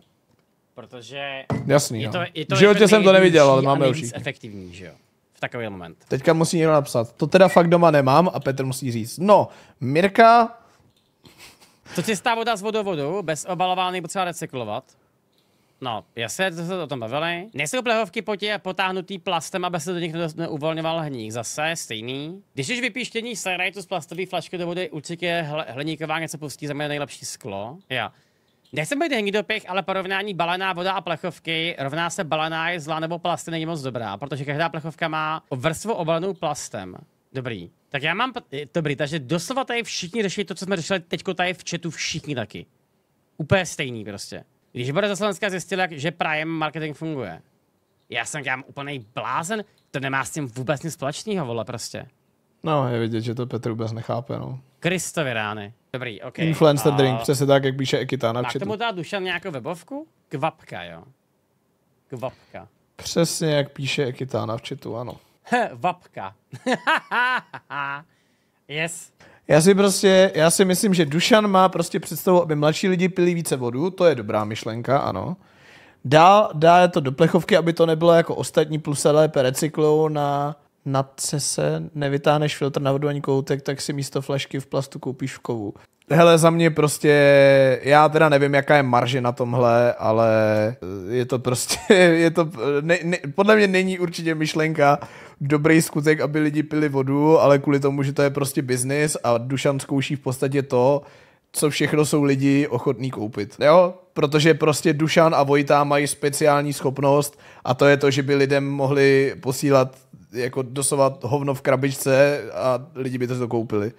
Protože Jasný, je no. to, je to v životě jako jsem to neviděl, ale máme už efektivní, že jo. V takový moment. Teďka musí někdo napsat, to teda fakt doma nemám a Petr musí říct, no, Mirka... To ti stává voda z vodovodu, bez obalování potřeba recyklovat? No, já se o tom bavili. Nejsou plehovky potě potáhnutý plastem, aby se do nich neuvolňoval hník. Zase stejný. Když už vypíštění serajtu z plastové flašky do vody, určitě hle, hliníková něco pustí, za mě nejlepší sklo. Jo. Nechcem být hnídopich, ale porovnání balená voda a plechovky rovná se balená je zlá nebo plasty není moc dobrá, protože každá plechovka má vrstvu obalenou plastem. Dobrý. Tak já mám... Dobrý, takže doslova tady všichni řeší to, co jsme řešili teď tady v chatu, všichni taky. Úplně stejný prostě. Když bude za Slovenska zjistil, jak, že Prime marketing funguje. Já jsem dělám úplný blázen, to nemá s tím vůbec nic společného, vole, prostě. No, je vidět, že to Petr vůbec nechápe, no. Kristovi rány. Dobrý, OK. Influencer a... drink, přesně tak, jak píše Ekitana na chatu. tomu dá dušen nějakou webovku? Kvapka, jo. Kvapka. Přesně jak píše Ekitana na včetu, ano. Vapka. [LAUGHS] yes. Já si prostě, já si myslím, že Dušan má prostě představu, aby mladší lidi pili více vodu, to je dobrá myšlenka, ano. Dá, dá to do plechovky, aby to nebylo jako ostatní plus se lépe recyklou na, na cese, nevytáhneš filtr na vodu ani koutek, tak si místo flašky v plastu koupíš v kovu. Hele, za mě prostě, já teda nevím, jaká je marže na tomhle, ale je to prostě, [LAUGHS] je to, ne, ne, podle mě není určitě myšlenka, dobrý skutek, aby lidi pili vodu, ale kvůli tomu, že to je prostě biznis a Dušan zkouší v podstatě to, co všechno jsou lidi ochotní koupit. Jo? Protože prostě Dušan a Vojta mají speciální schopnost a to je to, že by lidem mohli posílat jako dosovat hovno v krabičce a lidi by to dokoupili.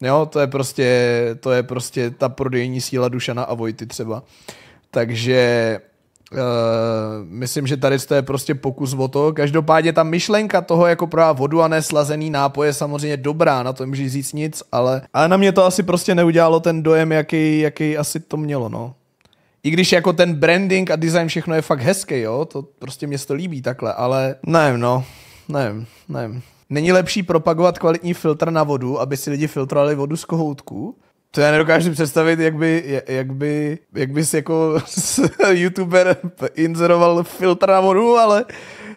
Jo, to je prostě, to je prostě ta prodejní síla Dušana a Vojty třeba. Takže Uh, myslím, že tady to je prostě pokus o to. Každopádně ta myšlenka toho, jako pro vodu a neslazený nápoje, samozřejmě dobrá, na to nemůžu říct nic, ale, ale na mě to asi prostě neudělalo ten dojem, jaký, jaký asi to mělo, no. I když jako ten branding a design všechno je fakt hezký, jo, to prostě mě to líbí takhle, ale nevím, no, nevím, nevím. Není lepší propagovat kvalitní filtr na vodu, aby si lidi filtrovali vodu z kohoutku? To já nedokážu představit, jak by, jak by, jak bys jako youtuber inzeroval filtr na vodu, ale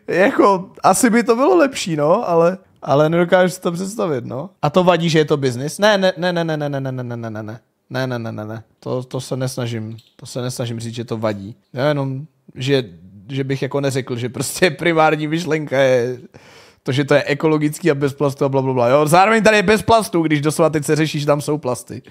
jako asi by to bylo lepší, no, ale ale nedokážu si to představit, no. A to vadí, že je to biznis? Ne, ne, ne, ne, ne, ne, ne, ne, ne, ne, ne, ne. Ne, ne, ne, ne, ne. To, to se nesnažím, to se nesnažím říct, že to vadí. Já jenom, že, že bych jako neřekl, že prostě primární myšlenka je to, že to je ekologický a bez plastu a blablabla. Jo? Zároveň tady je bez plastu, když doslova teď se řeší, že tam jsou plasty.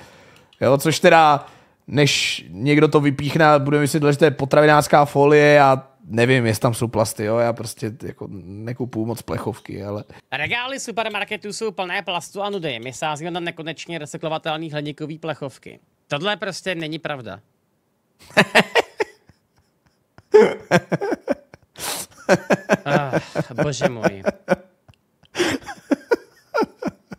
Jo? Což teda, než někdo to vypíchne, bude myslet, že to je potravinářská folie a nevím, jestli tam jsou plasty, jo, já prostě jako nekupuju moc plechovky, ale... Regály supermarketů jsou plné plastu a nudy, my sázíme na nekonečně recyklovatelné hliníkové plechovky. Tohle prostě není pravda. [LAUGHS] ah, bože můj.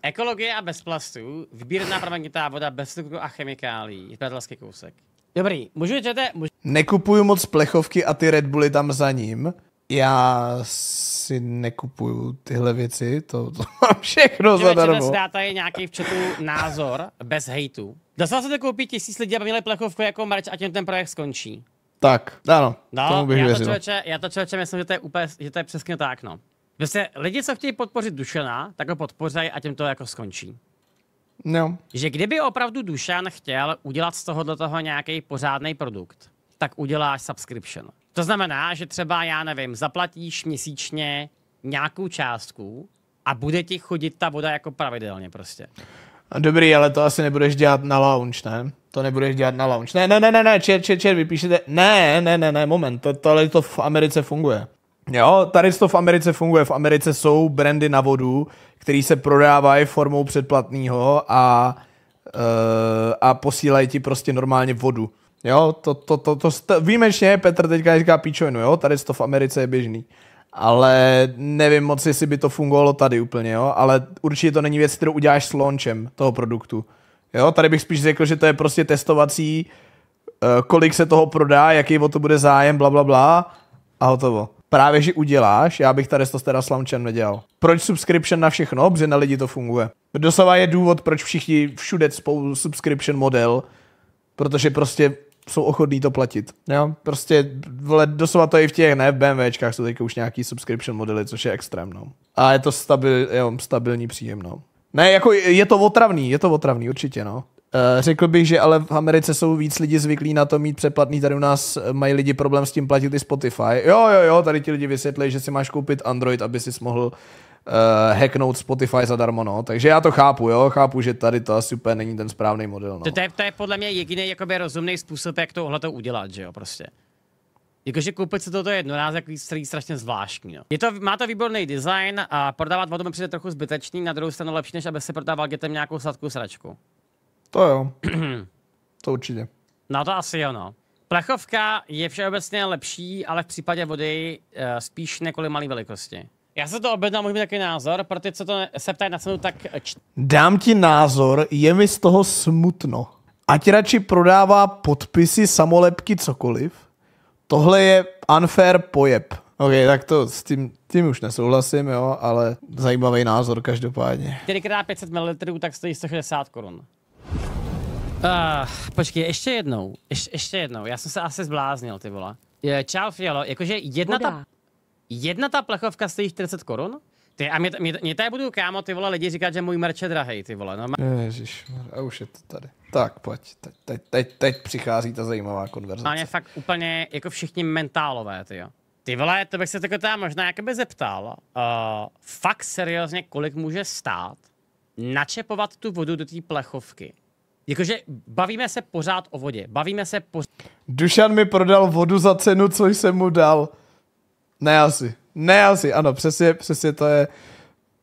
Ekologie a bez plastů, výběrná permanentná voda bez cukru a chemikálí. Přátelský kousek. Dobrý, můžu čete? Můžu... Nekupuju moc plechovky a ty Red Bully tam za ním. Já si nekupuju tyhle věci, to, to [LAUGHS] mám všechno za darmo. dáta je nějaký v chatu názor, bez hejtu. Dostal se to koupit tisíc lidí, aby měli plechovku jako merch a tím ten projekt skončí. Tak, ano, no, tomu bych já to, člověče, já to člověče myslím, že to je úplně, že to je přesně tak, no. Vlastně lidi, co chtějí podpořit Dušana, tak ho podpořají a tím to jako skončí. No. Že kdyby opravdu Dušan chtěl udělat z tohohle toho nějaký pořádný produkt, tak uděláš subscription. To znamená, že třeba, já nevím, zaplatíš měsíčně nějakou částku a bude ti chodit ta voda jako pravidelně prostě. Dobrý, ale to asi nebudeš dělat na launch, ne? To nebudeš dělat na launch. Ne, ne, ne, ne, čer, čer, čer, vypíšete. Ne, ne, ne, ne, moment, to, to, to v Americe funguje. Jo, tady to v Americe funguje. V Americe jsou brandy na vodu, které se prodávají formou předplatného a, uh, a posílají ti prostě normálně vodu. Jo, to, to, to, to, to výjimečně Petr teďka říká píčovinu, jo, tady to v Americe je běžný. Ale nevím moc, jestli by to fungovalo tady úplně, jo, ale určitě to není věc, kterou uděláš s launchem toho produktu. Jo, tady bych spíš řekl, že to je prostě testovací, eh, kolik se toho prodá, jaký o to bude zájem, bla, bla, bla a hotovo právě, že uděláš, já bych tady to teda s launchem nedělal. Proč subscription na všechno? Protože na lidi to funguje. Dosava je důvod, proč všichni všude spou subscription model, protože prostě jsou ochotní to platit. Jo? Prostě, vole, doslova to je v těch, ne, v BMWčkách jsou teď už nějaký subscription modely, což je extrémno. A je to stabil, jo, stabilní příjem, ne, jako je to otravný, je to otravný, určitě, no. Eh, řekl bych, že ale v Americe jsou víc lidi zvyklí na to mít přeplatný, tady u nás eh, mají lidi problém s tím platit i Spotify. Jo, jo, jo, tady ti lidi vysvětlí, že si máš koupit Android, aby si mohl uh, hacknout Spotify zadarmo, no. Takže já to chápu, jo, chápu, že tady to asi úplně není ten správný model, no. To, to, je, to je podle mě jediný jakoby rozumný způsob, jak tohle to udělat, že jo, prostě. Jakože koupit se toto jednorázek je strašně zvláštní. No. Je to, má to výborný design a prodávat vodu mi přijde trochu zbytečný, na druhou stranu lepší, než aby se prodával dětem nějakou sladkou sračku. To jo. [CLEARS THROAT] to určitě. No to asi jo, no. Plechovka je všeobecně lepší, ale v případě vody uh, spíš nekoli malé velikosti. Já se to objednám, můžu mít takový názor, pro ty, co to se ptají na cenu, tak... Eh, Dám ti názor, je mi z toho smutno. Ať radši prodává podpisy, samolepky, cokoliv, tohle je unfair pojeb. Ok, tak to s tím, tím už nesouhlasím, jo, ale zajímavý názor každopádně. 4x500 ml tak stojí 160 korun. Uh, počkej, ještě jednou, ještě, ještě jednou, já jsem se asi zbláznil, ty vole. čau Fialo, jakože jedna Voda. ta, jedna ta plechovka stojí 40 korun? Ty, a mě, mě, mě tady budou kámo ty vole lidi říkat, že můj merch je drahej, ty vole. No, má... Ježiš, a už je to tady. Tak pojď, teď, teď, teď, teď přichází ta zajímavá konverzace. Ale fakt úplně jako všichni mentálové, ty jo. Ty vole, to bych se takhle teda možná jakoby zeptal. Uh, fakt seriózně, kolik může stát načepovat tu vodu do té plechovky? Jakože bavíme se pořád o vodě, bavíme se pořád... Dušan mi prodal vodu za cenu, co jsem mu dal. Ne asi. Ne, asi, ano, přesně, přesně to je.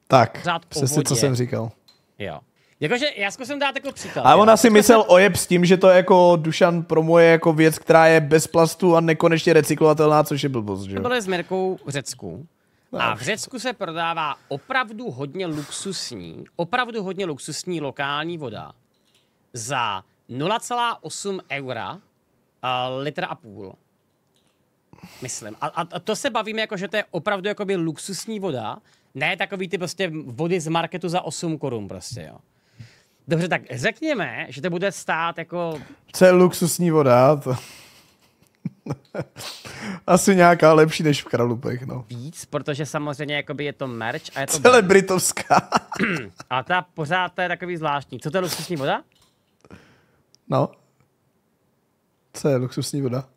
Tak, přesně, co jsem říkal. Jo. Jakože já zkusím dát jako příklad. a on asi myslel se... ojeb s tím, že to je jako Dušan promuje jako věc, která je bez plastu a nekonečně recyklovatelná, což je blbost, že To bylo s Mirkou v Řecku. No. A v Řecku se prodává opravdu hodně luxusní, opravdu hodně luxusní lokální voda za 0,8 eura litra litr a půl myslím. A, a, to se bavíme jako, že to je opravdu jakoby luxusní voda, ne takový ty prostě vody z marketu za 8 korun prostě, jo. Dobře, tak řekněme, že to bude stát jako... Co je luxusní voda? To... Asi nějaká lepší než v Kralupech, no. Víc, protože samozřejmě jakoby je to merch a je to... Celebritovská. [CLEARS THROAT] a ta pořád to je takový zvláštní. Co to je luxusní voda? No. Co je luxusní voda?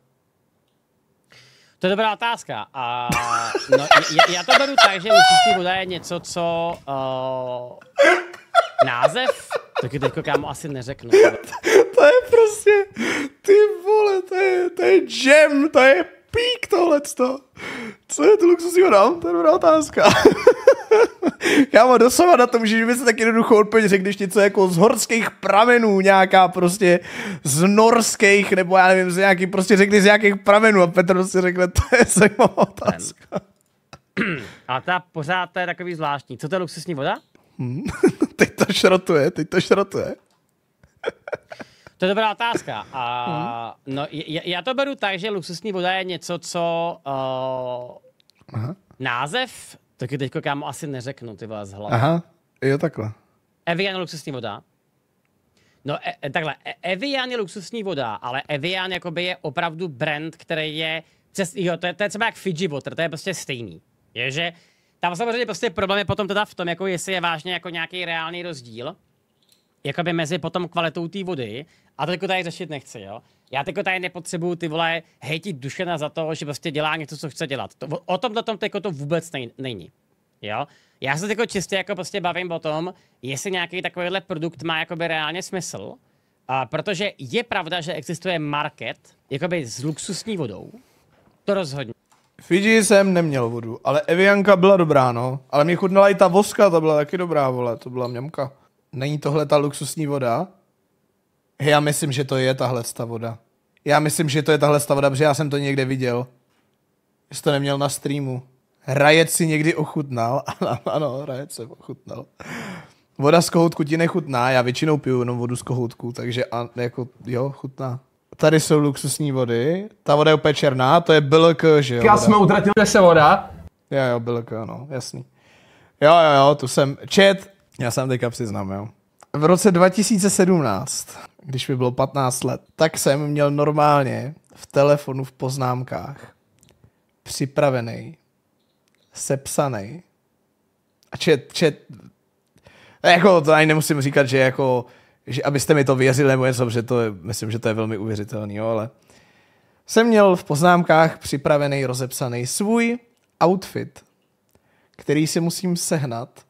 To je dobrá otázka. A no, já, já to beru tak, že luxusní voda je něco, co... Uh, název? Taky teďko kámo asi neřeknu. to je prostě... Ty vole, to je, to je gem, to je pík tohleto. Co je to luxusní voda? To je dobrá otázka. [LAUGHS] Kámo, doslova na to by se tak jednoducho odpověď, když něco jako z horských pramenů, nějaká prostě z norských, nebo já nevím, z nějaký, prostě řekli z nějakých pramenů a Petr si řekne, to je zajímavá otázka. [CLEARS THROAT] A ta pořád to je takový zvláštní. Co to je luxusní voda? Hmm. [LAUGHS] teď to šrotuje, teď to šrotuje. to je dobrá otázka. A, hmm. no, j- já to beru tak, že luxusní voda je něco, co uh, Aha. název je teďko kámo asi neřeknu, ty vás hlavu. Aha, jo takhle. Evian je luxusní voda. No e, e, takhle, e, Evian je luxusní voda, ale Evian jakoby je opravdu brand, který je, přes, jo, to je, to je třeba jak Fiji Water, to je prostě stejný. Je, že tam samozřejmě prostě problém je potom teda v tom, jako jestli je vážně jako nějaký reálný rozdíl, jakoby mezi potom kvalitou té vody a teďko tady řešit nechci, jo. Já teďko tady nepotřebuju ty vole hejtit Dušena za to, že prostě dělá něco, co chce dělat. To, o do tom to vůbec nej, není, jo. Já se teďko čistě jako prostě bavím o tom, jestli nějaký takovýhle produkt má jakoby reálně smysl, a protože je pravda, že existuje market, jakoby s luxusní vodou, to rozhodně. Fiji jsem neměl vodu, ale Evianka byla dobrá, no. Ale mě chutnala i ta voska, ta byla taky dobrá, vole, to byla mňamka není tohle ta luxusní voda? Já myslím, že to je tahle ta voda. Já myslím, že to je tahle ta voda, protože já jsem to někde viděl. Jsi to neměl na streamu. Rajec si někdy ochutnal. [LAUGHS] Ano, ano rajet ochutnal. Voda z kohoutku ti nechutná, já většinou piju jenom vodu z kohoutku, takže a, jako jo, chutná. Tady jsou luxusní vody, ta voda je úplně černá, to je BLK, že jo? Já jsme utratili se voda. Jo, jo, BLK, no, jasný. Jo, jo, jo, tu jsem. čet. Já sám teďka přiznám, jo. V roce 2017, když mi bylo 15 let, tak jsem měl normálně v telefonu v poznámkách připravený, sepsaný a čet, čet, jako to ani nemusím říkat, že jako, že abyste mi to věřili nebo něco, že to je, myslím, že to je velmi uvěřitelný, jo, ale jsem měl v poznámkách připravený, rozepsaný svůj outfit, který si musím sehnat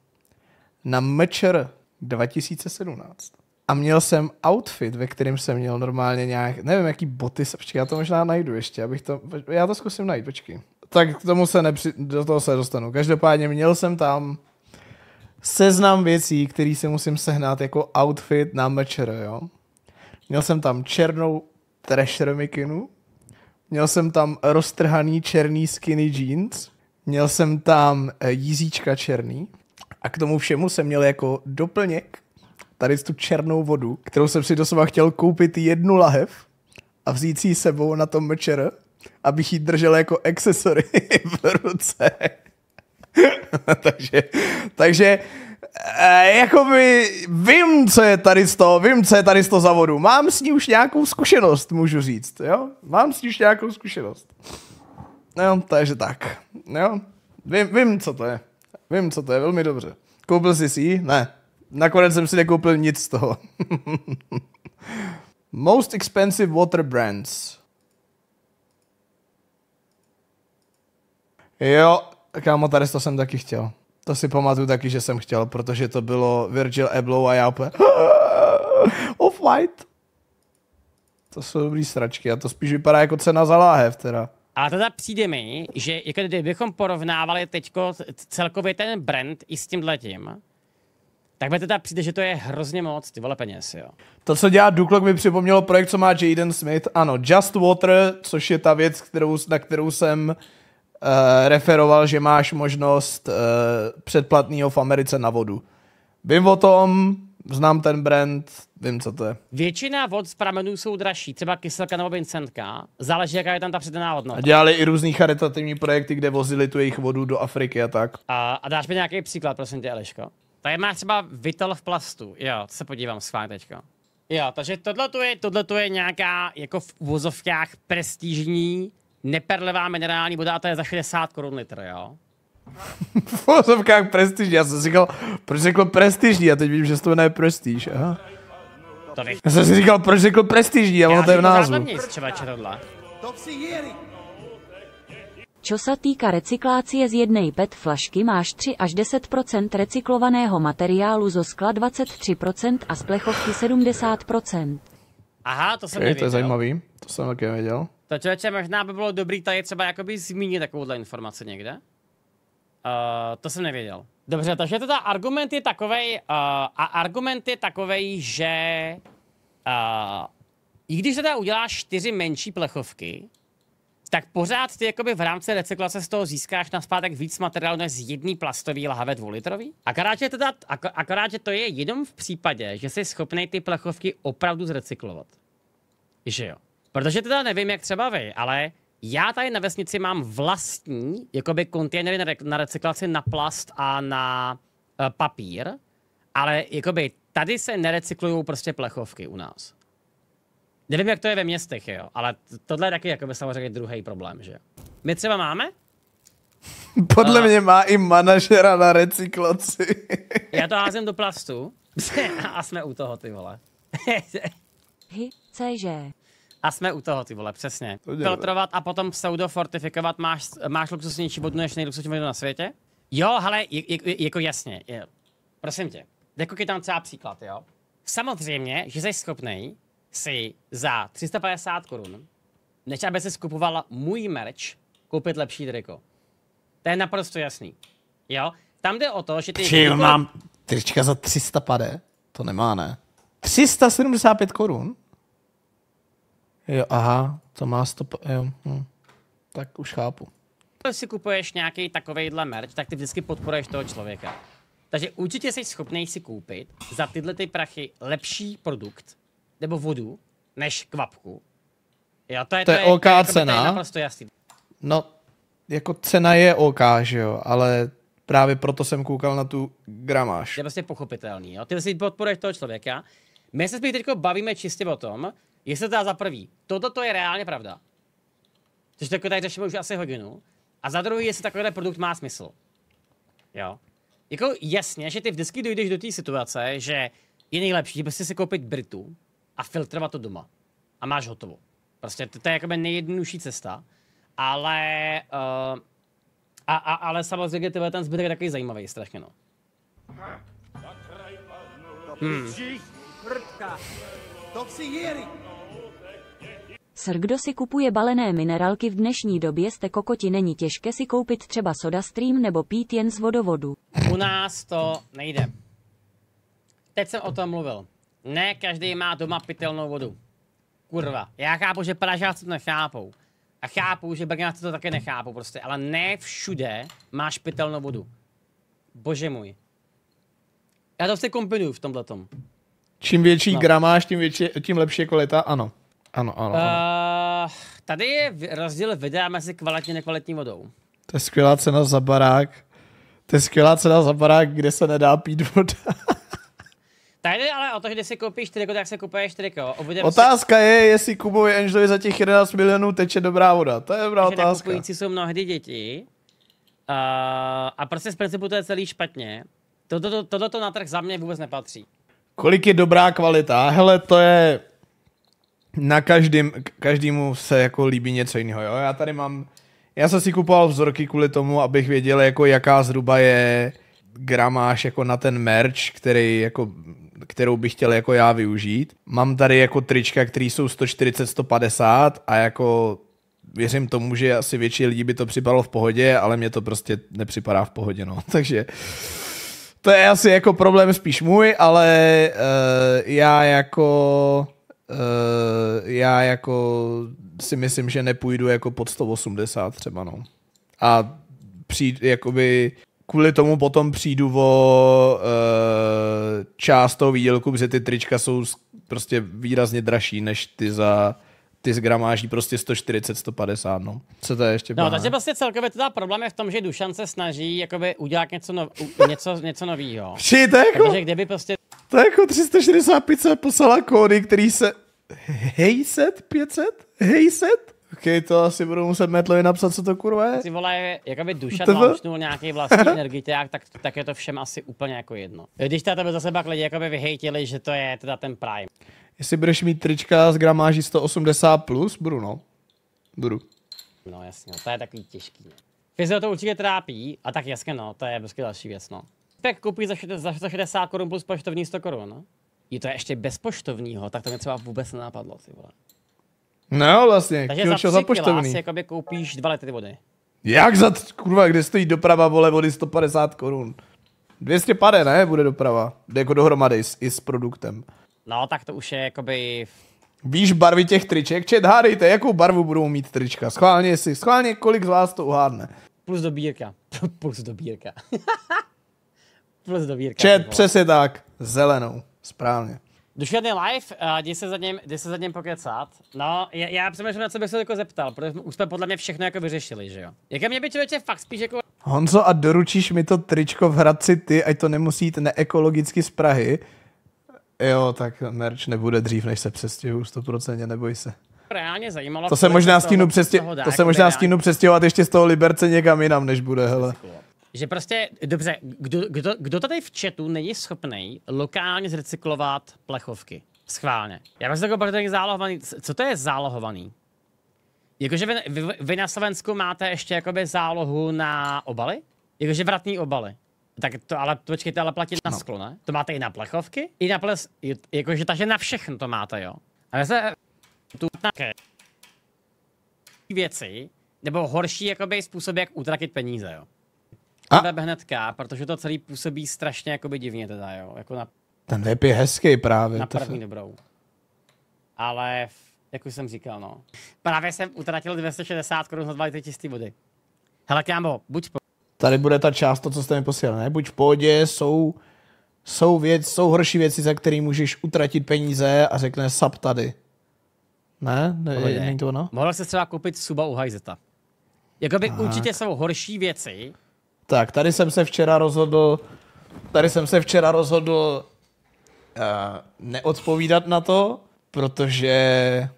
na mečer 2017 a měl jsem outfit, ve kterém jsem měl normálně nějak, nevím, jaký boty, počkej, já to možná najdu ještě, abych to, já to zkusím najít, počkej. Tak k tomu se nepři, do toho se dostanu. Každopádně měl jsem tam seznam věcí, které si musím sehnat jako outfit na mečer, jo. Měl jsem tam černou Thrasher mikinu, měl jsem tam roztrhaný černý skinny jeans, měl jsem tam eh, jízíčka černý, a k tomu všemu jsem měl jako doplněk tady tu černou vodu, kterou jsem si doslova chtěl koupit jednu lahev a vzít si sebou na tom mčer, abych ji držel jako accessory [LAUGHS] v ruce. [LAUGHS] takže, takže eh, jakoby vím, co je tady z toho, vím, co je tady z toho vodu. Mám s ní už nějakou zkušenost, můžu říct, jo? Mám s ní už nějakou zkušenost. No, takže tak. Jo? Vím, vím, co to je. Vím, co to je, velmi dobře. Koupil jsi si ji? Ne. Nakonec jsem si nekoupil nic z toho. [LAUGHS] Most expensive water brands. Jo, kámo, tady to jsem taky chtěl. To si pamatuju taky, že jsem chtěl, protože to bylo Virgil Abloh a já úplně [LAUGHS] off-white. To jsou dobrý sračky a to spíš vypadá jako cena za láhev teda. Ale teda přijde mi, že jako kdybychom porovnávali teď celkově ten brand i s tím letím, tak mi teda přijde, že to je hrozně moc, ty vole peněz, jo. To, co dělá Duklok, mi připomnělo projekt, co má Jaden Smith. Ano, Just Water, což je ta věc, kterou, na kterou jsem uh, referoval, že máš možnost uh, předplatného v Americe na vodu. Vím o tom, znám ten brand, Vím, co to je. Většina vod z pramenů jsou dražší, třeba kyselka nebo vincentka. Záleží, jaká je tam ta přidaná hodnota. A dělali i různý charitativní projekty, kde vozili tu jejich vodu do Afriky a tak. A, a dáš mi nějaký příklad, prosím tě, Eliško? Tady máš třeba Vital v plastu. Jo, se podívám s teďka. Jo, takže tohle je, tohleto je nějaká jako v vozovkách prestižní neperlevá minerální voda, to je za 60 korun litr, jo? [LAUGHS] v uvozovkách prestižní, já jsem říkal, proč řekl prestižní, a teď vím, že to jmenuje prestiž, aha. To nech... Já jsem si říkal, proč řekl prestižní, ale to je v názvu. třeba Čo se týká recyklácie z jednej PET flašky máš 3 až 10% recyklovaného materiálu zo skla 23% a z plechovky 70%. Aha, to jsem okay, nevěděl. to je zajímavý, to jsem taky nevěděl. To člověče, možná by bylo dobrý tady třeba jakoby zmínit takovouhle informaci někde. Uh, to jsem nevěděl. Dobře, takže teda argument je takovej, uh, a argument je takovej, že uh, i když teda uděláš čtyři menší plechovky, tak pořád ty jakoby v rámci recyklace z toho získáš na zpátek víc materiálu než z jedný plastový lahve dvoulitrový. Akorát, že teda, ak, akorát, že to je jenom v případě, že jsi schopný ty plechovky opravdu zrecyklovat. Že jo. Protože teda nevím, jak třeba vy, ale já tady na vesnici mám vlastní jakoby kontejnery na, re- na recyklaci na plast a na uh, papír, ale jakoby tady se nerecyklují prostě plechovky u nás. Nevím, jak to je ve městech, jo, ale tohle je taky jakoby samozřejmě druhý problém, že My třeba máme? Podle uh, mě má i manažera na recyklaci. já to [LAUGHS] házím do plastu [LAUGHS] a jsme u toho, ty vole. Hi, cože? A jsme u toho, ty vole, přesně. Filtrovat a potom fortifikovat, máš, máš luxusnější vodu než nejluxusnější vodu na světě? Jo, ale jako jasně. Je. Prosím tě, jako tam třeba příklad, jo. Samozřejmě, že jsi schopný si za 350 korun, než aby si skupoval můj merch, koupit lepší triko. To je naprosto jasný. Jo? Tam jde o to, že ty... Či jako- mám trička za 300 pade? To nemá, ne? 375 korun? Jo, aha, to má stop, jo, hm. tak už chápu. Když si kupuješ nějaký takovejhle merch, tak ty vždycky podporuješ toho člověka. Takže určitě jsi schopný si koupit za tyhle ty prachy lepší produkt, nebo vodu, než kvapku. Jo, to je, to to je OK jako je, cena. To je naprosto jasný. No, jako cena je OK, že jo, ale právě proto jsem koukal na tu gramáž. Je prostě pochopitelný, jo. Ty si podporuješ toho člověka. My se teď bavíme čistě o tom, Jestli teda za prvý, toto to je reálně pravda, což takové tady řešíme už asi hodinu, a za druhý, jestli takovýhle produkt má smysl. Jo. Jako jasně, že ty vždycky dojdeš do té situace, že je nejlepší prostě si koupit Britu a filtrovat to doma. A máš hotovo. Prostě to, to je jakoby nejjednodušší cesta, ale uh, a, a, ale samozřejmě tyhle ten zbytek je takový zajímavý strašně no. Hmm. Sir, kdo si kupuje balené minerálky v dnešní době jste kokoti není těžké si koupit třeba soda stream nebo pít jen z vodovodu. U nás to nejde. Teď jsem o tom mluvil. Ne každý má doma pitelnou vodu. Kurva. Já chápu, že Pražáci to nechápou. A chápu, že Brňáci to také nechápou prostě. Ale ne všude máš pitelnou vodu. Bože můj. Já to si prostě kombinuju v tomhletom. Čím větší no. gramáž, tím, větší, tím lepší je kvalita, ano. Ano, ano, eh, ano. Uh, tady je rozdíl videa mezi kvalitní a nekvalitní vodou. To je skvělá cena za barák. To je skvělá cena za barák, kde se nedá pít voda. [LAUGHS] Tady ale o to, že si koupíš triko, tak se kupuješ triko. Obudem otázka si... je, jestli Kubovi Angelovi za těch 11 milionů teče dobrá voda. To je dobrá že otázka. Kupující jsou mnohdy děti. Uh, a prostě z principu to je celý špatně. Toto to, to, to, to na trh za mě vůbec nepatří. Kolik je dobrá kvalita? Hele, to je na každým, každému se jako líbí něco jiného, jo? Já tady mám, já jsem si kupoval vzorky kvůli tomu, abych věděl, jako jaká zhruba je gramáž jako na ten merch, který jako, kterou bych chtěl jako já využít. Mám tady jako trička, které jsou 140, 150 a jako věřím tomu, že asi větší lidí by to připadalo v pohodě, ale mě to prostě nepřipadá v pohodě, no. [LAUGHS] Takže to je asi jako problém spíš můj, ale uh, já jako uh, já jako si myslím, že nepůjdu jako pod 180 třeba, no. A přijít, jakoby kvůli tomu potom přijdu o uh, část toho výdělku, protože ty trička jsou prostě výrazně dražší než ty za ty gramáží prostě 140, 150, no. Co to je ještě? No, takže prostě celkově teda problém je v tom, že Dušan se snaží jakoby udělat něco, no, něco, něco novýho. [LAUGHS] Při, to je jako, takže kdyby prostě... To je jako 365 poslala kódy, který se... Hejset? 500? Hejset? Ok, to asi budu muset Metlovi napsat, co to kurva je. Ty vole, jakoby duša tlačnul nějaký vlastní [LAUGHS] energiťák, tak, tak je to všem asi úplně jako jedno. Když teda tebe zase pak lidi jakoby vyhejtili, že to je teda ten Prime. Jestli budeš mít trička z gramáží 180+, plus, budu no. Budu. No jasně, no, to je takový těžký. No. Fyzio to určitě trápí, a tak jasně no, to je prostě další věc no. Pek koupí za, za 60 korun plus poštovní 100 korun. No. Je to ještě bezpoštovního, tak to mě třeba vůbec nenapadlo, ty vole. No vlastně, Takže za za poštovný. Kila si koupíš dva litry vody. Jak za, tři, kurva, kde stojí doprava, vole, vody 150 korun? 200 pade, ne, bude doprava. Jde jako dohromady s, i s produktem. No, tak to už je jakoby... Víš barvy těch triček? Čet, hádejte, jakou barvu budou mít trička. Schválně si, schválně kolik z vás to uhádne. Plus dobírka. [LAUGHS] Plus dobírka. [LAUGHS] Plus dobírka. Čet, přesně tak. Zelenou. Správně. Duševný live, a eh, jdi se za něm, jdi se za něm pokecat. No, já, já přemýšlím, na co bych se jako zeptal, protože jsme, už jsme podle mě všechno jako vyřešili, že jo. Jaké mě by člověče fakt spíš jako... Honzo, a doručíš mi to tričko v Hradci ty, ať to nemusí jít neekologicky z Prahy. Jo, tak merch nebude dřív, než se přestěhu, 100% neboj se. Reálně zajímalo, to se možná stínu, přestě... to se možná stínu přestěhovat ještě z toho Liberce někam jinam, než bude, hele. Cool. Že prostě, dobře, kdo, kdo, kdo tady v chatu není schopný lokálně zrecyklovat plechovky? Schválně. Já bych se takový zálohovaný, co to je zálohovaný? Jakože vy, vy, vy na Slovensku máte ještě jakoby zálohu na obaly? Jakože vratní obaly. Tak to ale, počkejte, ale platit na no. sklo, ne? To máte i na plechovky? I na ples, jakože takže na všechno to máte, jo? A já se tu také věci, nebo horší jakoby způsob, jak utratit peníze, jo? a... web hnedka, protože to celý působí strašně jakoby divně teda, jo. Jako na... Ten web je hezký právě. Na první dobrou. Ale, jak už jsem říkal, no. Právě jsem utratil 260 korun za 2 litry čistý vody. Hele, kámo, buď po... Tady bude ta část, to, co jste mi posílal, ne? Buď v pohodě, jsou, jsou, věc, jsou horší věci, za které můžeš utratit peníze a řekne sub tady. Ne? ne není to ono? Mohl se třeba koupit suba u Hajzeta. Jakoby tak. určitě jsou horší věci, tak, tady jsem se včera rozhodl, tady jsem se včera rozhodl uh, neodpovídat na to, protože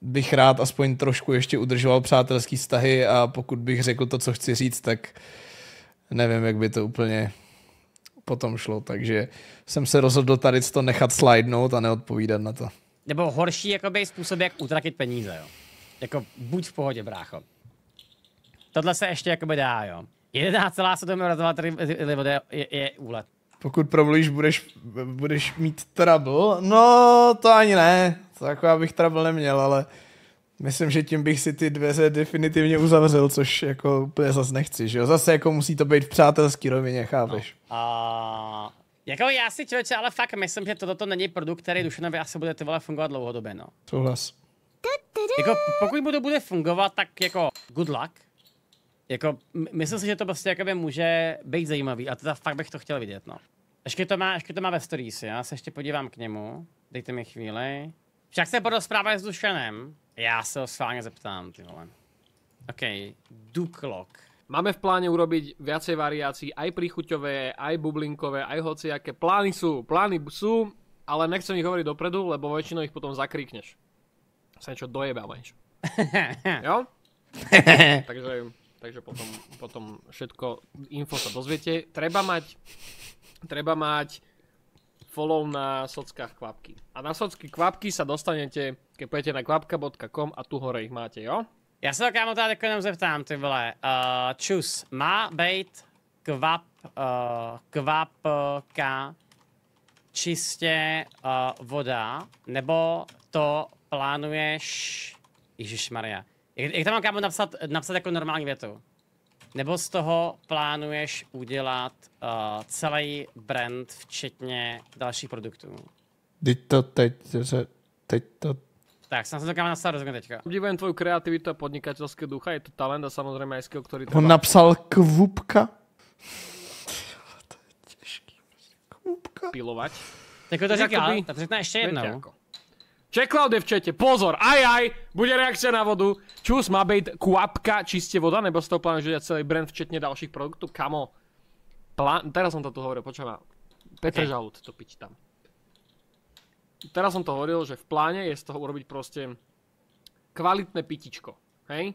bych rád aspoň trošku ještě udržoval přátelský vztahy a pokud bych řekl to, co chci říct, tak nevím, jak by to úplně potom šlo, takže jsem se rozhodl tady to nechat slidnout a neodpovídat na to. Nebo horší jakoby, způsob, jak utratit peníze, jo. Jako buď v pohodě, brácho. Tohle se ještě jakoby dá, jo. 11,7 vody je, je úlet. Pokud provolíš, budeš, budeš mít trouble? No, to ani ne. To jako bych trouble neměl, ale myslím, že tím bych si ty dveře definitivně uzavřel, což jako úplně zase nechci, že jo? Zase jako musí to být v přátelský rovině, chápeš? No. A... Jako já si člověče, ale fakt myslím, že toto není produkt, který Dušanovi asi bude ty vole fungovat dlouhodobě, no. Souhlas. Jako pokud mu to bude fungovat, tak jako good luck jako, myslím si, že to prostě jakoby může být zajímavý a teda fakt bych to chtěl vidět, no. Ještě to má, ještě to má ve stories, já se ještě podívám k němu, dejte mi chvíli. Však se podal zpráva s Dušanem, já se ho sválně zeptám, ty vole. OK, Duklok. Máme v pláne urobiť viacej variácií, aj príchuťové, aj bublinkové, aj aké. Plány sú, plány sú, ale nechcem ich hovoriť dopredu, lebo väčšinou ich potom zakríkneš. Sa niečo dojebe alebo niečo. [LAUGHS] jo? [LAUGHS] Takže takže potom, potom všetko info sa dozviete. Treba mať, treba mať follow na sockách kvapky. A na socky kvapky sa dostanete, keď půjdete na kvapka.com a tu hore ich máte, jo? Já se kámo tady jenom zeptám, ty vole. Uh, čus, má být kvap, uh, kvapka čistě uh, voda, nebo to plánuješ, Ježíš Maria, jak tam mám kámo napsat, napsat jako normální větu? Nebo z toho plánuješ udělat uh, celý brand, včetně dalších produktů? Teď to teď, teď to tak, jsem se to kámo napsal, rozumím teďka. Obdivujem tvoju kreativitu a podnikatelské ducha, je to talent a samozřejmě aj skill, který... Treba... On napsal kvůbka? [LAUGHS] to je těžký. Prostě. Kvupka. Pilovat. Tak to říkal, tak to řekne ještě jednou. Jako. Checkloud je v čete, pozor, aj aj, bude reakce na vodu. Čus, má být kvapka čistě voda, nebo z toho že je celý brand včetně dalších produktů? Kamo, plán, teraz jsem to tu hovoril, počkej, Petr Žalud to piť tam. Teraz jsem to hovoril, že v pláne je z toho urobiť prostě kvalitné pitičko, hej?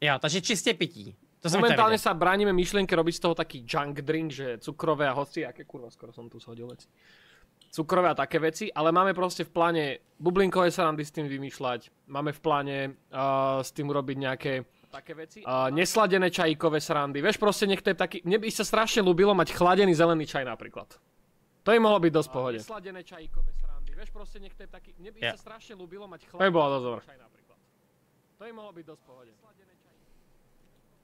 Jo, takže čistě pití. To Momentálně sa bráníme myšlienke robiť z toho taký junk drink, že cukrové a hoci, jaké kurva, skoro som tu shodil veci cukrové a také veci, ale máme proste v pláne bublinkové sarandy s tým vymýšľať, máme v pláne uh, s tým urobiť nejaké také veci. Uh, eh, nesladené čajíkové srandy. Vieš, proste niekto je taký... Mne by sa strašne ľúbilo mať chladený zelený čaj napríklad. To by mohlo byť dosť pohode. nesladené čajíkové srandy. Vieš, proste niekto je taký... Mne by yeah. sa strašne ľúbilo mať chladený zelený čaj napríklad. To by mohlo byť dosť pohode.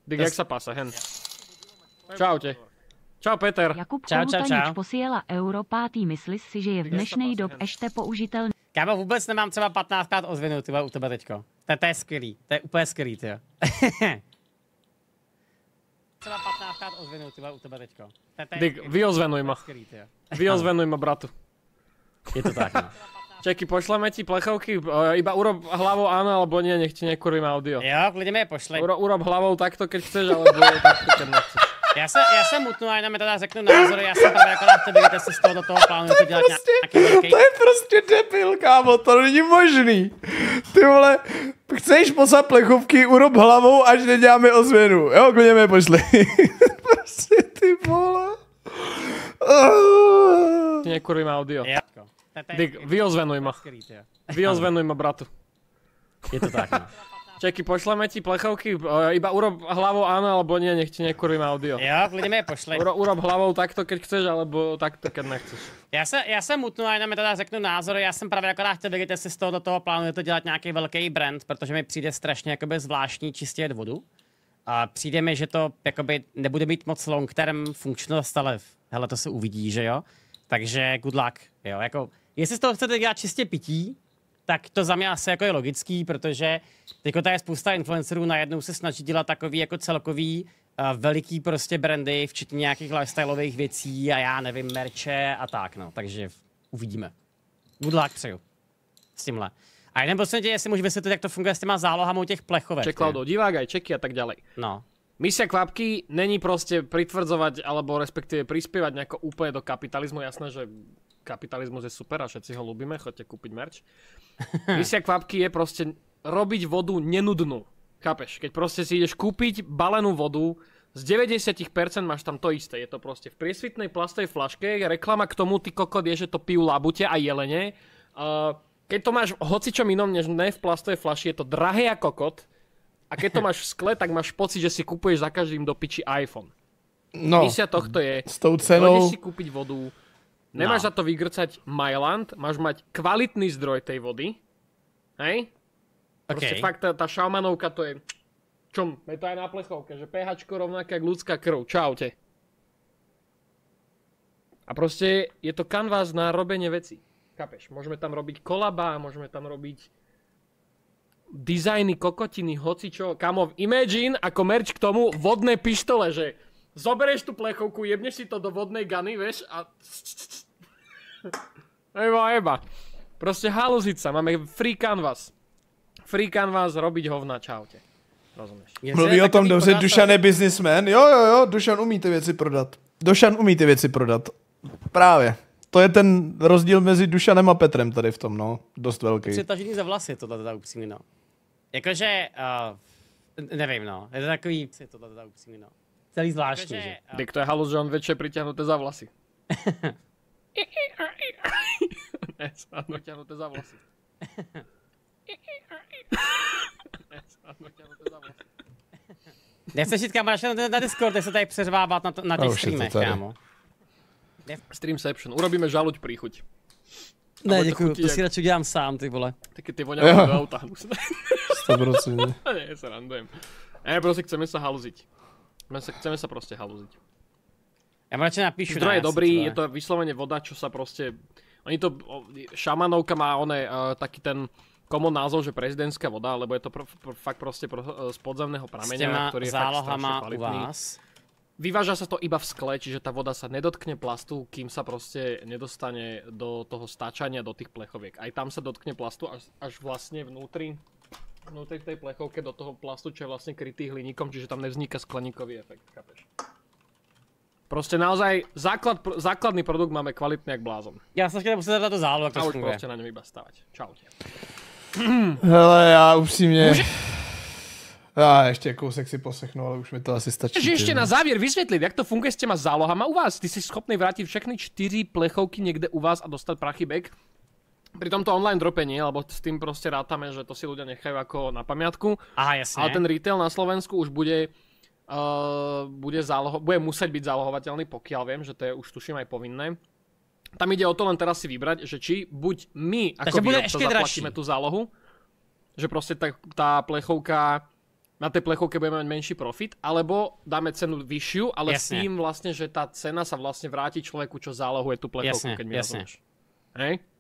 Dík, jak sa pása, hen. Yeah. Čaute. Čau Peter. Jakub čau, čau, čau. posílá euro pátý, myslíš si, že je v dnešní dob ještě použitelný? Já vůbec nemám třeba 15krát ozvinu tyba, u tebe teďko. To, je skvělý, to je úplně skvělý, ty. [LAUGHS] třeba 15krát ozvinu tyba, u tebe teďko. To, vyozvenuj ma. Vyozvenuj ma, bratu. Je to tak, no. [LAUGHS] Čeky, pošleme ti plechovky, eh, iba urob hlavou áno alebo nie, nech ti nekurvím audio. Jo, klidně mi je pošlej. Uro, urob hlavou takto, keď chceš, alebo takto, keď nechceš. Já, se, já jsem mutnu, a jenom mi teda řeknu názor, já jsem právě akorát chtěl vidět, jestli z toho do toho plánu to dělat prostě, nějaký velký... To je prostě debil, kámo, to není možný. Ty vole, chceš poslat plechovky, urob hlavou, až neděláme ozvěnu. Jo, klidně mi pošli. [LAUGHS] prostě ty vole. Ah. Ty nekurvím audio. Dík, vyozvenuj ma. Vyozvenuj ma, bratu. Je to tak. No. [LAUGHS] Čeky, pošleme ti plechovky, e, iba urob hlavou áno alebo nie, nech ti nekurvím audio. Jo, klidně je pošle. Uro, urob hlavou takto, keď chceš, alebo takto, keď nechceš. Já se, já se mutnu a jenom mi teda řeknu názor. Já jsem právě akorát chtěl vědět, jestli z toho do toho to dělat nějaký velký brand, protože mi přijde strašně jakoby zvláštní čistě vodu. A přijde mi, že to jakoby nebude mít moc long term funkčnost, ale hele, to se uvidí, že jo? Takže good luck, jo, jako, jestli z toho chcete dělat čistě pití, tak to za mě asi jako je logický, protože jako tady je spousta influencerů najednou se snaží dělat takový jako celkový uh, veliký prostě brandy, včetně nějakých lifestyleových věcí a já nevím, merče a tak, no. Takže uvidíme. Good luck přeju s tímhle. A jenom prosím tě, jestli můžu vysvětlit, jak to funguje s těma zálohama u těch plechovek. Čekal do divák, aj čeky a tak dále. No. Misia kvapky není prostě pritvrdzovať alebo respektive prispievať nejako úplne do kapitalizmu. Jasné, že kapitalizmus je super a všetci ho ľúbime, chodte kúpiť merch. [LAUGHS] Misia kvapky je prostě robiť vodu nenudnú. Chápeš? Keď prostě si ideš kúpiť balenú vodu, z 90% máš tam to isté. Je to prostě v priesvitnej plastovej flaške, reklama k tomu, ty kokot je, že to pijú labute a jelene. Uh, keď to máš hocičom inom, než ne v plastové flaši, je to drahé a kokot. A keď to [LAUGHS] máš v skle, tak máš pocit, že si kupuješ za každým do piči iPhone. No, Misia tohto je, s tou cenou... si kúpiť vodu, Nemáš no. za to vygrcať Myland, máš mať kvalitný zdroj tej vody. Hej? Prostě Proste fakt ta, tá šalmanovka to je... Čom? Je to aj na plechovke, že pH rovnaké jak ľudská krv. Čaute. A prostě je to kanvás na robenie veci. Chápeš? Môžeme tam robiť kolaba, môžeme tam robiť dizajny, kokotiny, hocičo. Kamo, imagine ako merč k tomu vodné pištole, že zobereš tu plechovku, jebneš si to do vodnej gany, veš a Eba, eba. Proste haluzica, máme free canvas. Free canvas, robiť hovna, čaute. Rozumíš? Je Mluví o tom dobře, Dušan je businessman. Jo, jo, jo, Dušan umí ty věci prodat. Dušan umí ty věci prodat. Právě. To je ten rozdíl mezi Dušanem a Petrem tady v tom, no. Dost velký. Přitažený za vlasy, tohle teda upřímně, no. Jakože, uh, nevím, no. Je to takový, je tohle teda upřímně, no. Celý zvláštní, Jakože, že? Uh, Dik, to je halus, že on večer přitáhnuté za vlasy. [LAUGHS] ne, snadno ťahnuté za vlasy. ne, snadno ťahnuté za vlasy. Nechceš jít kámo, na, na Discord, jak se tady přeřvávat na, to, na no těch streamech, kámo. Streamception, urobíme žaluť příchuť. Ne, děkuji, to, to jak... si radši dělám sám, ty vole. Taky ty voňavý do auta To 100%. [LAUGHS] ne, se randujem. Ne, prostě chceme se haluzit. Chceme se, chceme se prostě haluzit. Ja mu radšej napíšu Zdroj je dobrý, je to vyslovene voda, čo sa proste... Oni to... Šamanovka má one, uh, taký ten komu názov, že prezidentská voda, lebo je to pro, pro, fakt proste pro, e, z podzemného prameňa, ktorý je fakt strašne kvalitný. vás. Vyváža sa to iba v skle, čiže tá voda sa nedotkne plastu, kým sa proste nedostane do toho stačania, do tých plechoviek. Aj tam sa dotkne plastu až, až vlastne vnútri, vnútri tej plechovke do toho plastu, čo je vlastne krytý hliníkom, čiže tam nevzniká skleníkový efekt, chápeš? Proste naozaj základ, základný produkt máme kvalitný jak blázon. Já jsem chtěl posledně na to zálu, jak to A už funguje. prostě na něm iba stávať. Čau tě. Hele, já upřímně... Může... Já ještě kousek si posechnu, ale už mi to asi stačí. Takže ještě na závěr vysvětlit, jak to funguje s těma zálohama u vás. Ty jsi schopný vrátit všechny čtyři plechovky někde u vás a dostat prachy back. Pri tomto online dropení, lebo s tým prostě rátame, že to si ľudia nechajú ako na pamiatku. Aha, jasne. Ale ten retail na Slovensku už bude Eh, bude, záloho, bude musieť byť zálohovateľný, pokiaľ viem, že to je už tuším aj povinné. Tam ide o to len teraz si vybrať, že či buď my ako Takže bude ešte zaplatíme dražší. tú zálohu, že proste tá, tá plechovka, na tej plechovke budeme mať menší profit, alebo dáme cenu vyššiu, ale jasne. s tým vlastne, že tá cena sa vlastne vráti človeku, čo zálohuje tú plechovku, jasne, keď mi jasne. Rozumieš.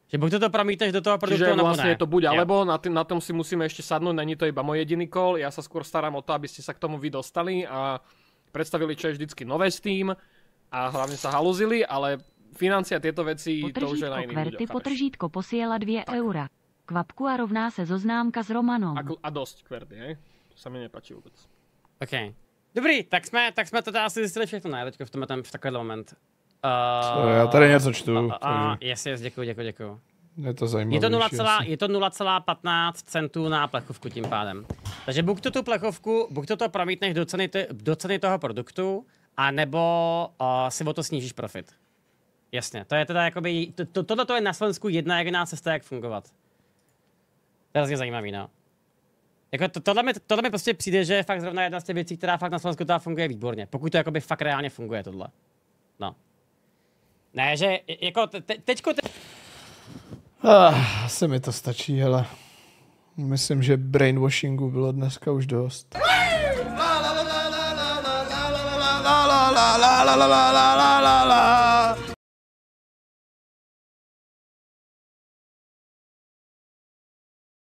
Že buď to, to do toho produktu, Čiže nebo vlastne ne. to buď, alebo na, tým, na tom si musíme ešte sadnúť, není to iba môj jediný kol, ja sa skôr starám o to, aby ste sa k tomu vy dostali a predstavili, čo je vždycky nové s tým a hlavne sa haluzili, ale financie a tieto veci potržítko to už je na iných kverty, ľuďoch. Potržítko posiela 2 eura. Kvapku a rovná se zoznámka s Romanom. A, a dosť kverty, hej? To sa mi nepačí vôbec. OK. Dobrý, tak jsme, tak jsme to asi zjistili všechno, ne, teďko v, tom, tam, v takovýhle moment. Uh, Co, eh, já tady něco čtu. A a, a jasně, děkuji, děkuji, děkuji. Je to zajímavé. Je to 0,15 centů na plechovku tím pádem. Takže buď to tu plechovku, buď to, to promítneš do ceny, do ceny toho produktu, anebo uh, si o to snížíš profit. Jasně, to je teda jakoby, to, to, tohle to je na Slovensku jedna jediná cesta, jak fungovat. To je hrozně zajímavý, no. Jako to, tohle, mi, tohle mi prostě přijde, že je fakt zrovna jedna z těch věcí, která fakt na Slovensku teda funguje výborně. Pokud to jakoby fakt reálně funguje tohle. No. Ne, že jako te, teďko... Te... Ah, asi mi to stačí, hele. Myslím, že brainwashingu bylo dneska už dost. La la la la la la la la la la la la la la la la la